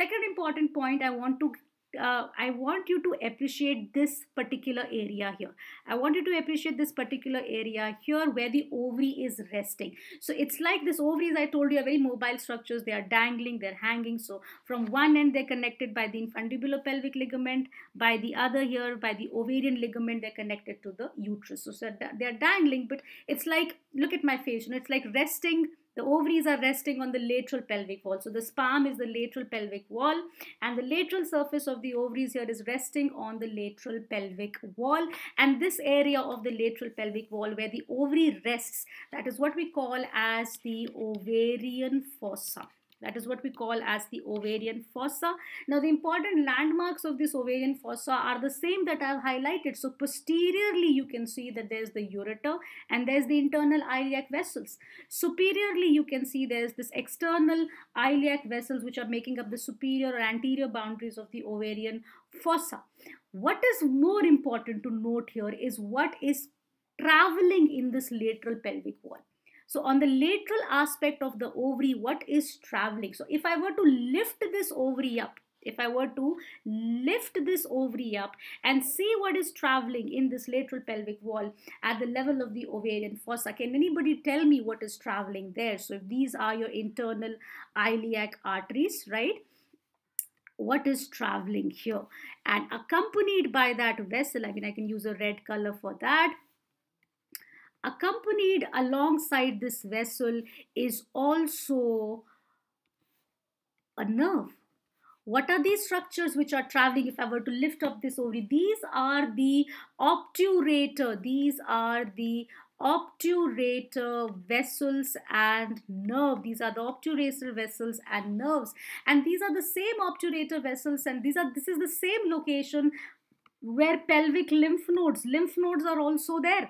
second important point i want to uh, I want you to appreciate this particular area here. I want you to appreciate this particular area here where the ovary is resting. So it's like this ovaries I told you are very mobile structures. They are dangling, they're hanging. So from one end they're connected by the infundibular pelvic ligament, by the other here by the ovarian ligament they're connected to the uterus. So, so they're dangling but it's like look at my face. You know, it's like resting the ovaries are resting on the lateral pelvic wall. So the sperm is the lateral pelvic wall and the lateral surface of the ovaries here is resting on the lateral pelvic wall. And this area of the lateral pelvic wall where the ovary rests, that is what we call as the ovarian fossa. That is what we call as the ovarian fossa. Now the important landmarks of this ovarian fossa are the same that I have highlighted. So posteriorly you can see that there is the ureter and there is the internal iliac vessels. Superiorly you can see there is this external iliac vessels which are making up the superior or anterior boundaries of the ovarian fossa. What is more important to note here is what is traveling in this lateral pelvic wall. So on the lateral aspect of the ovary, what is traveling? So if I were to lift this ovary up, if I were to lift this ovary up and see what is traveling in this lateral pelvic wall at the level of the ovarian fossa, can anybody tell me what is traveling there? So if these are your internal iliac arteries, right? what is traveling here and accompanied by that vessel i mean i can use a red color for that Accompanied alongside this vessel is also a nerve. What are these structures which are traveling? If I were to lift up this ovary, these are the obturator. These are the obturator vessels and nerve these are the obturator vessels and nerves and these are the same obturator vessels and these are this is the same location where pelvic lymph nodes lymph nodes are also there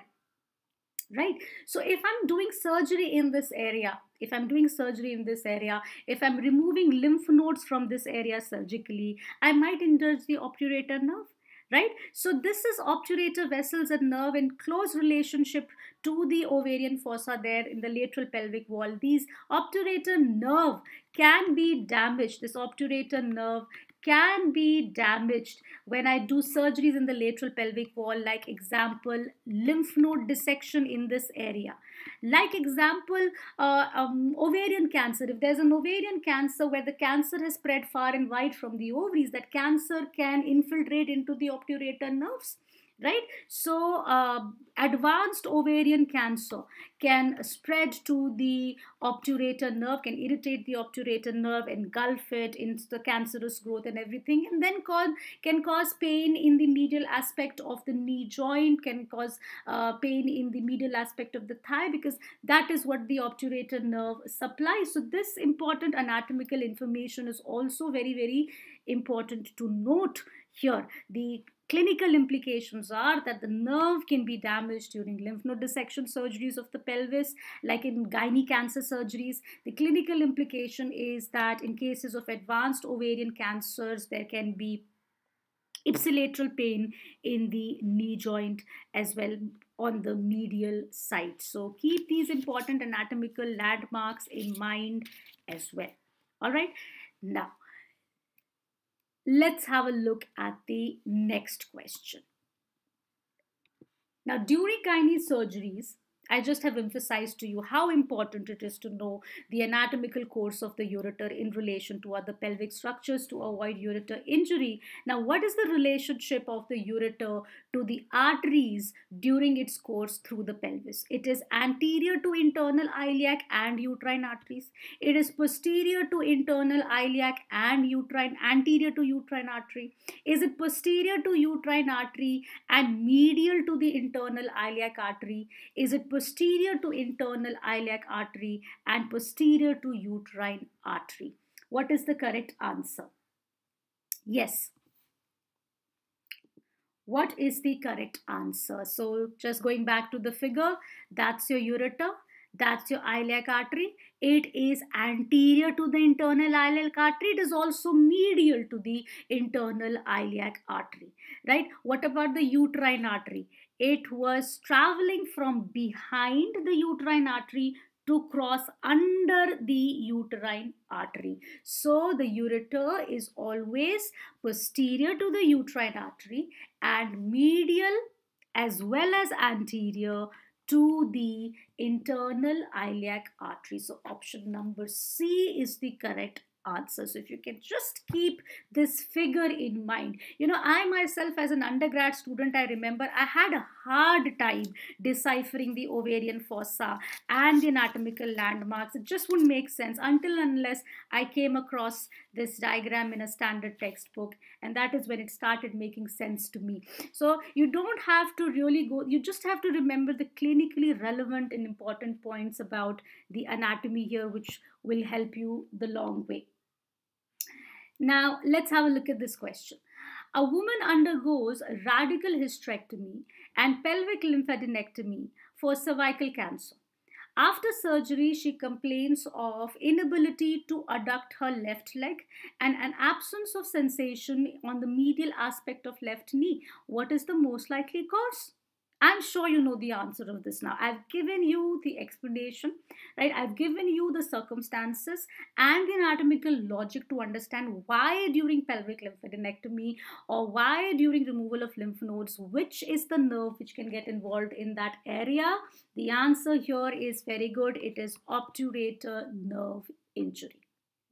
right? So if I'm doing surgery in this area, if I'm doing surgery in this area, if I'm removing lymph nodes from this area surgically, I might injure the obturator nerve right? So this is obturator vessels and nerve in close relationship to the ovarian fossa there in the lateral pelvic wall. These obturator nerve can be damaged. This obturator nerve can be damaged when I do surgeries in the lateral pelvic wall, like example, lymph node dissection in this area. Like example, uh, um, ovarian cancer. If there's an ovarian cancer where the cancer has spread far and wide from the ovaries, that cancer can infiltrate into the obturator nerves right so uh, advanced ovarian cancer can spread to the obturator nerve can irritate the obturator nerve engulf it into the cancerous growth and everything and then cause, can cause pain in the medial aspect of the knee joint can cause uh, pain in the medial aspect of the thigh because that is what the obturator nerve supplies so this important anatomical information is also very very important to note here the clinical implications are that the nerve can be damaged during lymph node dissection surgeries of the pelvis, like in gynae cancer surgeries. The clinical implication is that in cases of advanced ovarian cancers, there can be ipsilateral pain in the knee joint as well on the medial side. So keep these important anatomical landmarks in mind as well. All right. Now, Let's have a look at the next question. Now, during gynae surgeries, I just have emphasized to you how important it is to know the anatomical course of the ureter in relation to other pelvic structures to avoid ureter injury. Now, what is the relationship of the ureter to the arteries during its course through the pelvis? It is anterior to internal iliac and uterine arteries. It is posterior to internal iliac and uterine, anterior to uterine artery. Is it posterior to uterine artery and medial to the internal iliac artery? Is it posterior to internal iliac artery and posterior to uterine artery. What is the correct answer? Yes. What is the correct answer? So just going back to the figure, that's your ureter, that's your iliac artery. It is anterior to the internal iliac artery. It is also medial to the internal iliac artery, right? What about the uterine artery? It was traveling from behind the uterine artery to cross under the uterine artery. So the ureter is always posterior to the uterine artery and medial as well as anterior to the internal iliac artery. So option number C is the correct answer. So if you can just keep this figure in mind. You know, I myself as an undergrad student, I remember I had a hard time deciphering the ovarian fossa and the anatomical landmarks. It just wouldn't make sense until unless I came across this diagram in a standard textbook. And that is when it started making sense to me. So you don't have to really go, you just have to remember the clinically relevant and important points about the anatomy here, which will help you the long way. Now, let's have a look at this question. A woman undergoes radical hysterectomy and pelvic lymphadenectomy for cervical cancer. After surgery, she complains of inability to adduct her left leg and an absence of sensation on the medial aspect of left knee. What is the most likely cause? I'm sure you know the answer of this now. I've given you the explanation, right? I've given you the circumstances and the anatomical logic to understand why during pelvic lymphadenectomy or why during removal of lymph nodes, which is the nerve which can get involved in that area. The answer here is very good. It is obturator nerve injury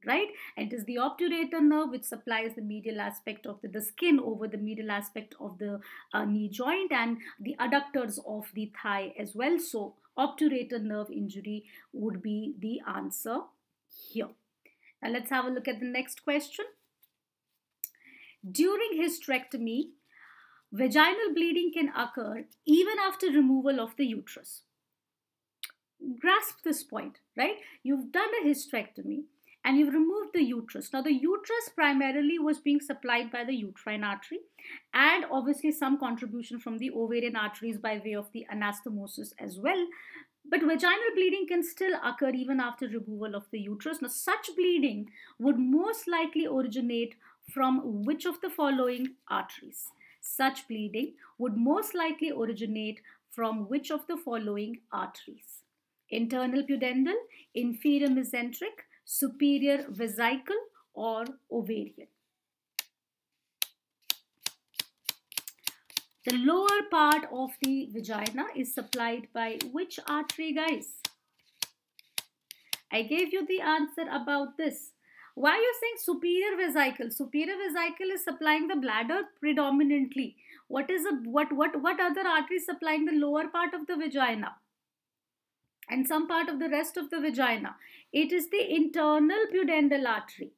right? And it is the obturator nerve which supplies the medial aspect of the, the skin over the medial aspect of the uh, knee joint and the adductors of the thigh as well. So obturator nerve injury would be the answer here. Now let's have a look at the next question. During hysterectomy, vaginal bleeding can occur even after removal of the uterus. Grasp this point, right? You've done a hysterectomy and you've removed the uterus. Now, the uterus primarily was being supplied by the uterine artery and obviously some contribution from the ovarian arteries by way of the anastomosis as well. But vaginal bleeding can still occur even after removal of the uterus. Now, such bleeding would most likely originate from which of the following arteries? Such bleeding would most likely originate from which of the following arteries? Internal pudendal, inferior mesenteric, superior vesicle or ovarian. The lower part of the vagina is supplied by which artery guys? I gave you the answer about this. Why are you saying superior vesicle? Superior vesicle is supplying the bladder predominantly. What is a what what what other artery supplying the lower part of the vagina? and some part of the rest of the vagina. It is the internal pudendal artery,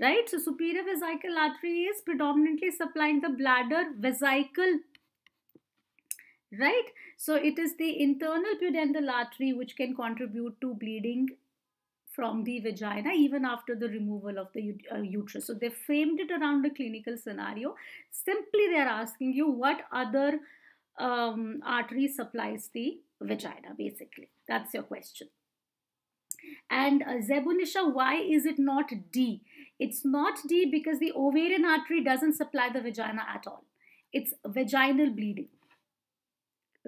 right? So superior vesical artery is predominantly supplying the bladder vesicle, right? So it is the internal pudendal artery which can contribute to bleeding from the vagina even after the removal of the uh, uterus. So they framed it around a clinical scenario. Simply they are asking you what other um, artery supplies the vagina, basically. That's your question. And uh, Zebunisha, why is it not D? It's not D because the ovarian artery doesn't supply the vagina at all. It's vaginal bleeding.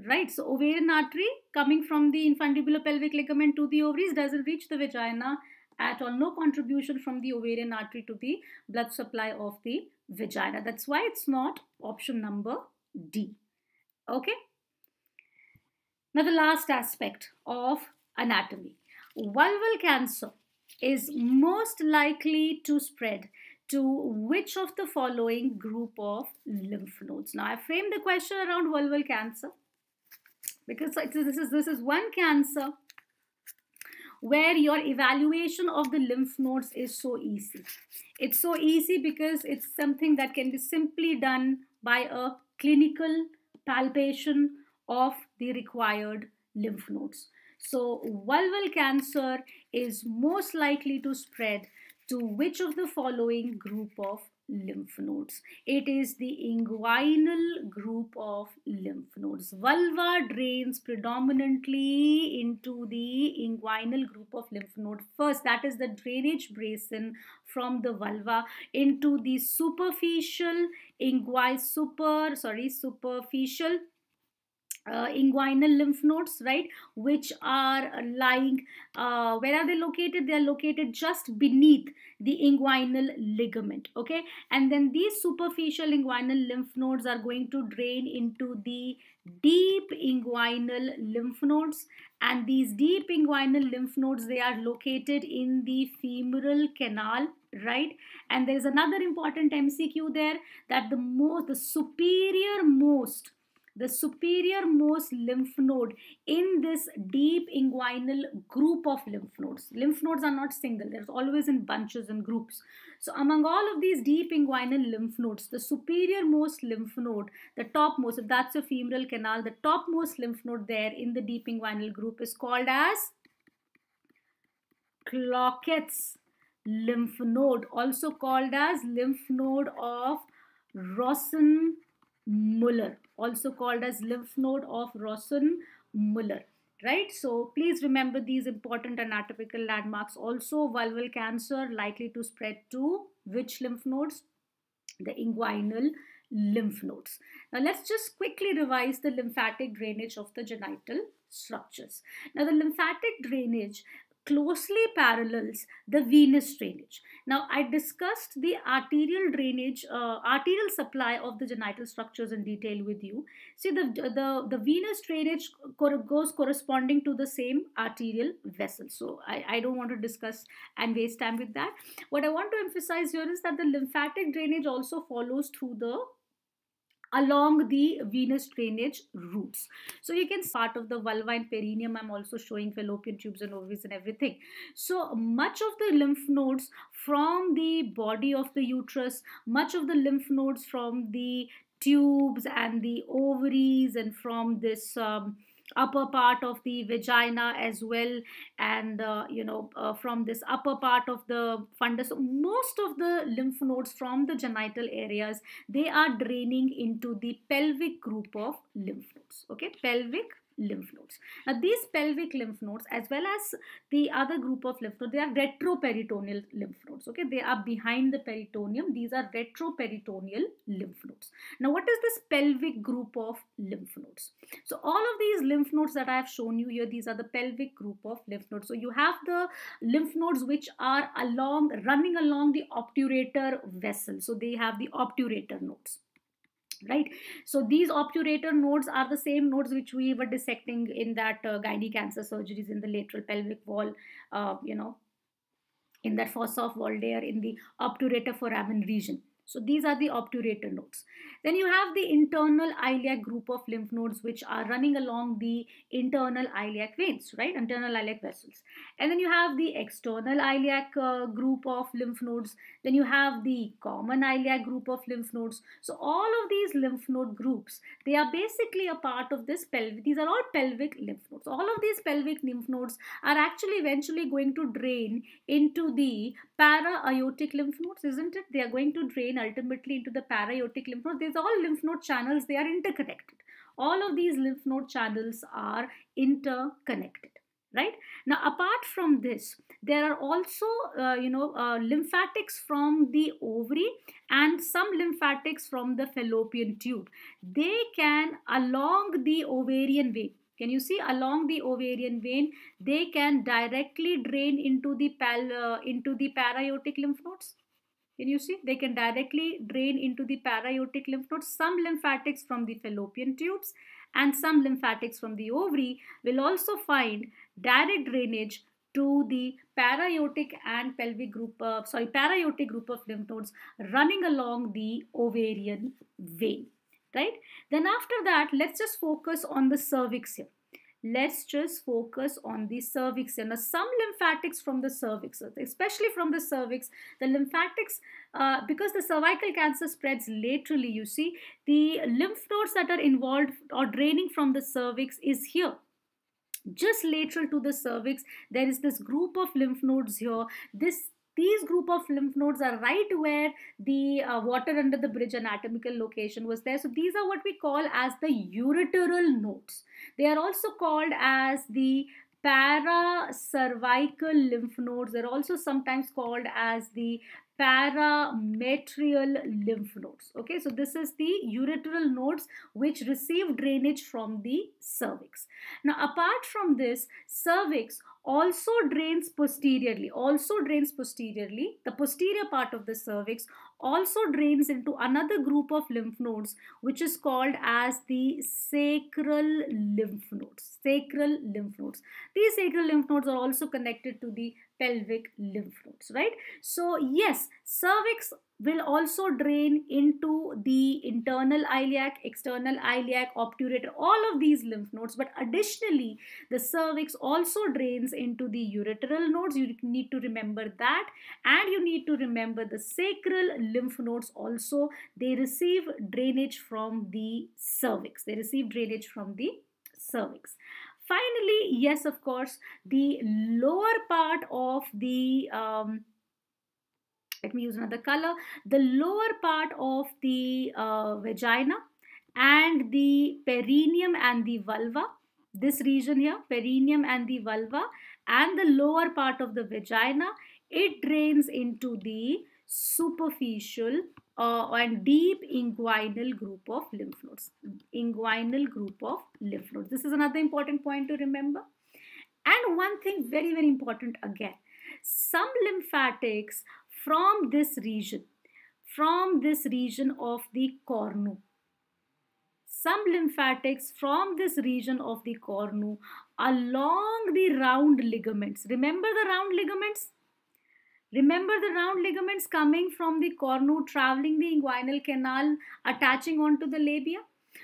Right, so ovarian artery coming from the pelvic ligament to the ovaries doesn't reach the vagina at all. No contribution from the ovarian artery to the blood supply of the vagina. That's why it's not option number D. Okay. Now the last aspect of anatomy. Vulval cancer is most likely to spread to which of the following group of lymph nodes? Now I framed the question around vulval cancer because this is, this is one cancer where your evaluation of the lymph nodes is so easy. It's so easy because it's something that can be simply done by a clinical palpation of the required lymph nodes. So vulval cancer is most likely to spread to which of the following group of lymph nodes? It is the inguinal group of lymph nodes. Vulva drains predominantly into the inguinal group of lymph node first. That is the drainage basin from the vulva into the superficial inguinal super sorry superficial uh, inguinal lymph nodes right which are uh, lying uh, where are they located they are located just beneath the inguinal ligament okay and then these superficial inguinal lymph nodes are going to drain into the deep inguinal lymph nodes and these deep inguinal lymph nodes they are located in the femoral canal right and there is another important mcq there that the most the superior most the superior most lymph node in this deep inguinal group of lymph nodes. Lymph nodes are not single, there's always in bunches and groups. So among all of these deep inguinal lymph nodes, the superior most lymph node, the topmost, if that's your femoral canal, the topmost lymph node there in the deep inguinal group is called as Cloquet's lymph node, also called as lymph node of Rosenmuller also called as lymph node of Rosen-Muller right? So please remember these important anatomical landmarks. Also, vulval cancer likely to spread to which lymph nodes? The inguinal lymph nodes. Now let's just quickly revise the lymphatic drainage of the genital structures. Now the lymphatic drainage closely parallels the venous drainage. Now, I discussed the arterial drainage, uh, arterial supply of the genital structures in detail with you. See, the, the, the venous drainage cor goes corresponding to the same arterial vessel. So, I, I don't want to discuss and waste time with that. What I want to emphasize here is that the lymphatic drainage also follows through the along the venous drainage routes. So you can part of the vulva and perineum. I'm also showing fallopian tubes and ovaries and everything. So much of the lymph nodes from the body of the uterus, much of the lymph nodes from the tubes and the ovaries and from this um, upper part of the vagina as well and uh, you know uh, from this upper part of the fundus most of the lymph nodes from the genital areas they are draining into the pelvic group of lymph nodes okay pelvic lymph nodes. Now these pelvic lymph nodes as well as the other group of lymph nodes, they are retroperitoneal lymph nodes. Okay, they are behind the peritoneum. These are retroperitoneal lymph nodes. Now what is this pelvic group of lymph nodes? So all of these lymph nodes that I have shown you here, these are the pelvic group of lymph nodes. So you have the lymph nodes which are along, running along the obturator vessel. So they have the obturator nodes right? So these obturator nodes are the same nodes which we were dissecting in that uh, gynae cancer surgeries in the lateral pelvic wall, uh, you know, in that fossa of Waldeyer in the obturator foramen region. So these are the obturator nodes. Then you have the internal iliac group of lymph nodes which are running along the internal iliac veins, right? Internal iliac vessels. And then you have the external iliac uh, group of lymph nodes. Then you have the common iliac group of lymph nodes. So all of these lymph node groups, they are basically a part of this pelvic. These are all pelvic lymph nodes. All of these pelvic lymph nodes are actually eventually going to drain into the para-aortic lymph nodes, isn't it? They are going to drain ultimately into the parietic lymph node. These all lymph node channels, they are interconnected. All of these lymph node channels are interconnected right now apart from this there are also uh, you know uh, lymphatics from the ovary and some lymphatics from the fallopian tube they can along the ovarian vein can you see along the ovarian vein they can directly drain into the pal uh, into the pariotic lymph nodes can you see? They can directly drain into the pariotic lymph nodes. Some lymphatics from the fallopian tubes and some lymphatics from the ovary will also find direct drainage to the pariotic and pelvic group of, sorry, pariotic group of lymph nodes running along the ovarian vein, right? Then after that, let's just focus on the cervix here let's just focus on the cervix and some lymphatics from the cervix especially from the cervix the lymphatics uh, because the cervical cancer spreads laterally you see the lymph nodes that are involved or draining from the cervix is here just lateral to the cervix there is this group of lymph nodes here this these group of lymph nodes are right where the uh, water under the bridge anatomical location was there so these are what we call as the ureteral nodes they are also called as the paracervical lymph nodes. They're also sometimes called as the parametrial lymph nodes. Okay, so this is the ureteral nodes which receive drainage from the cervix. Now, apart from this, cervix also drains posteriorly, also drains posteriorly. The posterior part of the cervix also drains into another group of lymph nodes which is called as the sacral lymph nodes. Sacral lymph nodes. These sacral lymph nodes are also connected to the pelvic lymph nodes, right? So yes, cervix will also drain into the internal iliac, external iliac, obturator, all of these lymph nodes. But additionally, the cervix also drains into the ureteral nodes. You need to remember that. And you need to remember the sacral lymph nodes also. They receive drainage from the cervix. They receive drainage from the cervix. Finally, yes, of course, the lower part of the um, let me use another color the lower part of the uh, vagina and the perineum and the vulva this region here perineum and the vulva and the lower part of the vagina it drains into the superficial uh, and deep inguinal group of lymph nodes. Inguinal group of lymph nodes. This is another important point to remember. And one thing very, very important again. Some lymphatics from this region, from this region of the cornu, some lymphatics from this region of the cornu along the round ligaments. Remember the round ligaments? Remember the round ligaments coming from the cornu, traveling the inguinal canal, attaching onto the labia?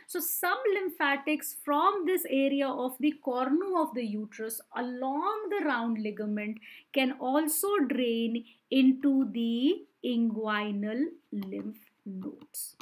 So some lymphatics from this area of the cornu of the uterus along the round ligament can also drain into the inguinal lymph nodes.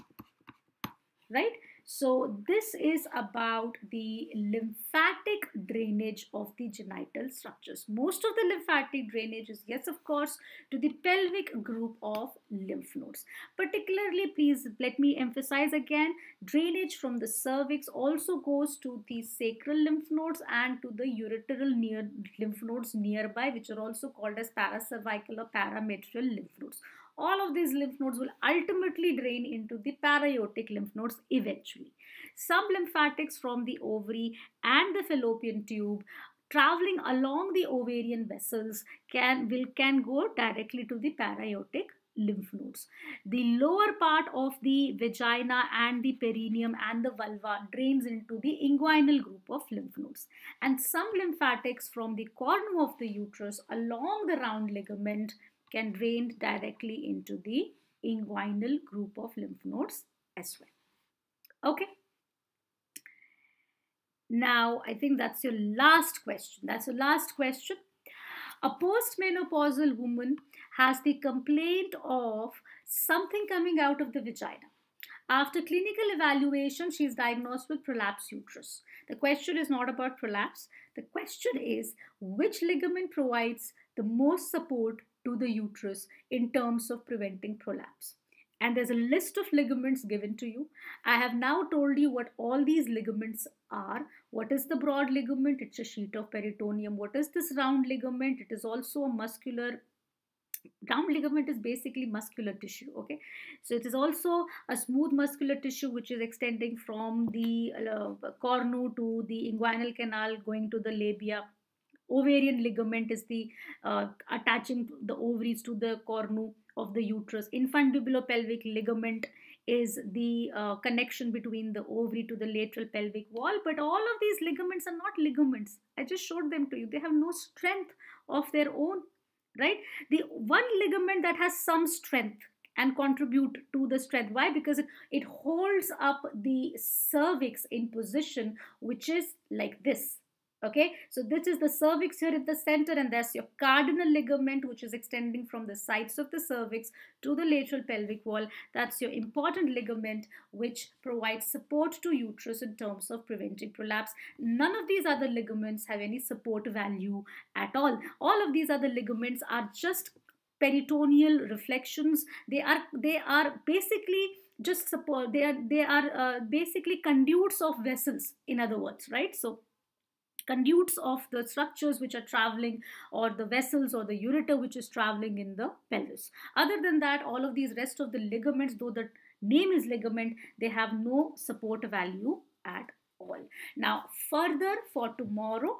Right? So this is about the lymphatic drainage of the genital structures. Most of the lymphatic drainage is yes of course to the pelvic group of lymph nodes. Particularly please let me emphasize again drainage from the cervix also goes to the sacral lymph nodes and to the ureteral near lymph nodes nearby which are also called as paracervical or parametrial lymph nodes all of these lymph nodes will ultimately drain into the paraiotic lymph nodes eventually. Some lymphatics from the ovary and the fallopian tube traveling along the ovarian vessels can, will, can go directly to the paraiotic lymph nodes. The lower part of the vagina and the perineum and the vulva drains into the inguinal group of lymph nodes. And some lymphatics from the cornu of the uterus along the round ligament can drain directly into the inguinal group of lymph nodes as well. Okay. Now, I think that's your last question. That's your last question. A postmenopausal woman has the complaint of something coming out of the vagina. After clinical evaluation, she is diagnosed with prolapse uterus. The question is not about prolapse. The question is which ligament provides the most support to the uterus in terms of preventing prolapse. And there's a list of ligaments given to you. I have now told you what all these ligaments are. What is the broad ligament? It's a sheet of peritoneum. What is this round ligament? It is also a muscular round ligament is basically muscular tissue okay so it is also a smooth muscular tissue which is extending from the uh, cornu to the inguinal canal going to the labia Ovarian ligament is the uh, attaching the ovaries to the cornu of the uterus. Infundibulopelvic ligament is the uh, connection between the ovary to the lateral pelvic wall. But all of these ligaments are not ligaments. I just showed them to you. They have no strength of their own, right? The one ligament that has some strength and contribute to the strength. Why? Because it, it holds up the cervix in position, which is like this okay so this is the cervix here at the center and that's your cardinal ligament which is extending from the sides of the cervix to the lateral pelvic wall that's your important ligament which provides support to uterus in terms of preventing prolapse none of these other ligaments have any support value at all all of these other ligaments are just peritoneal reflections they are they are basically just support they are they are uh, basically conduits of vessels in other words right so conduits of the structures which are traveling or the vessels or the ureter which is traveling in the pelvis. Other than that, all of these rest of the ligaments, though the name is ligament, they have no support value at all. Now, further for tomorrow,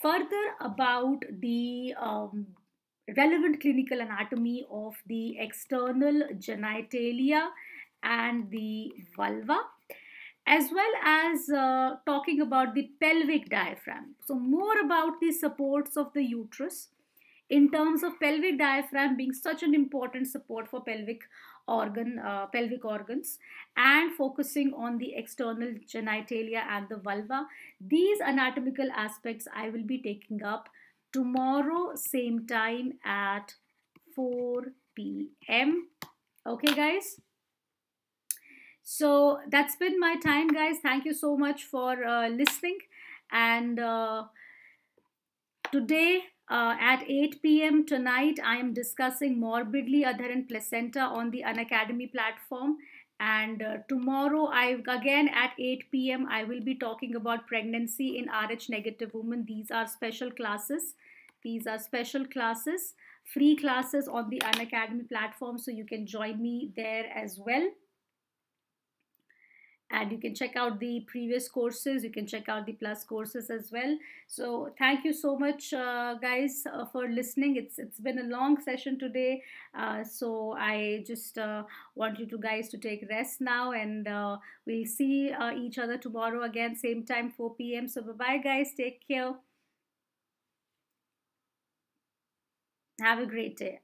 further about the um, relevant clinical anatomy of the external genitalia and the vulva as well as uh, talking about the pelvic diaphragm. So more about the supports of the uterus in terms of pelvic diaphragm being such an important support for pelvic organ, uh, pelvic organs and focusing on the external genitalia and the vulva. These anatomical aspects I will be taking up tomorrow same time at 4 p.m. Okay guys. So that's been my time, guys. Thank you so much for uh, listening. And uh, today uh, at 8 p.m. tonight, I am discussing morbidly adherent and placenta on the Unacademy platform. And uh, tomorrow, I again at 8 p.m. I will be talking about pregnancy in RH negative women. These are special classes. These are special classes, free classes on the Unacademy platform. So you can join me there as well and you can check out the previous courses you can check out the plus courses as well so thank you so much uh, guys uh, for listening it's it's been a long session today uh, so i just uh, want you to guys to take rest now and uh, we'll see uh, each other tomorrow again same time 4 p.m so bye bye guys take care have a great day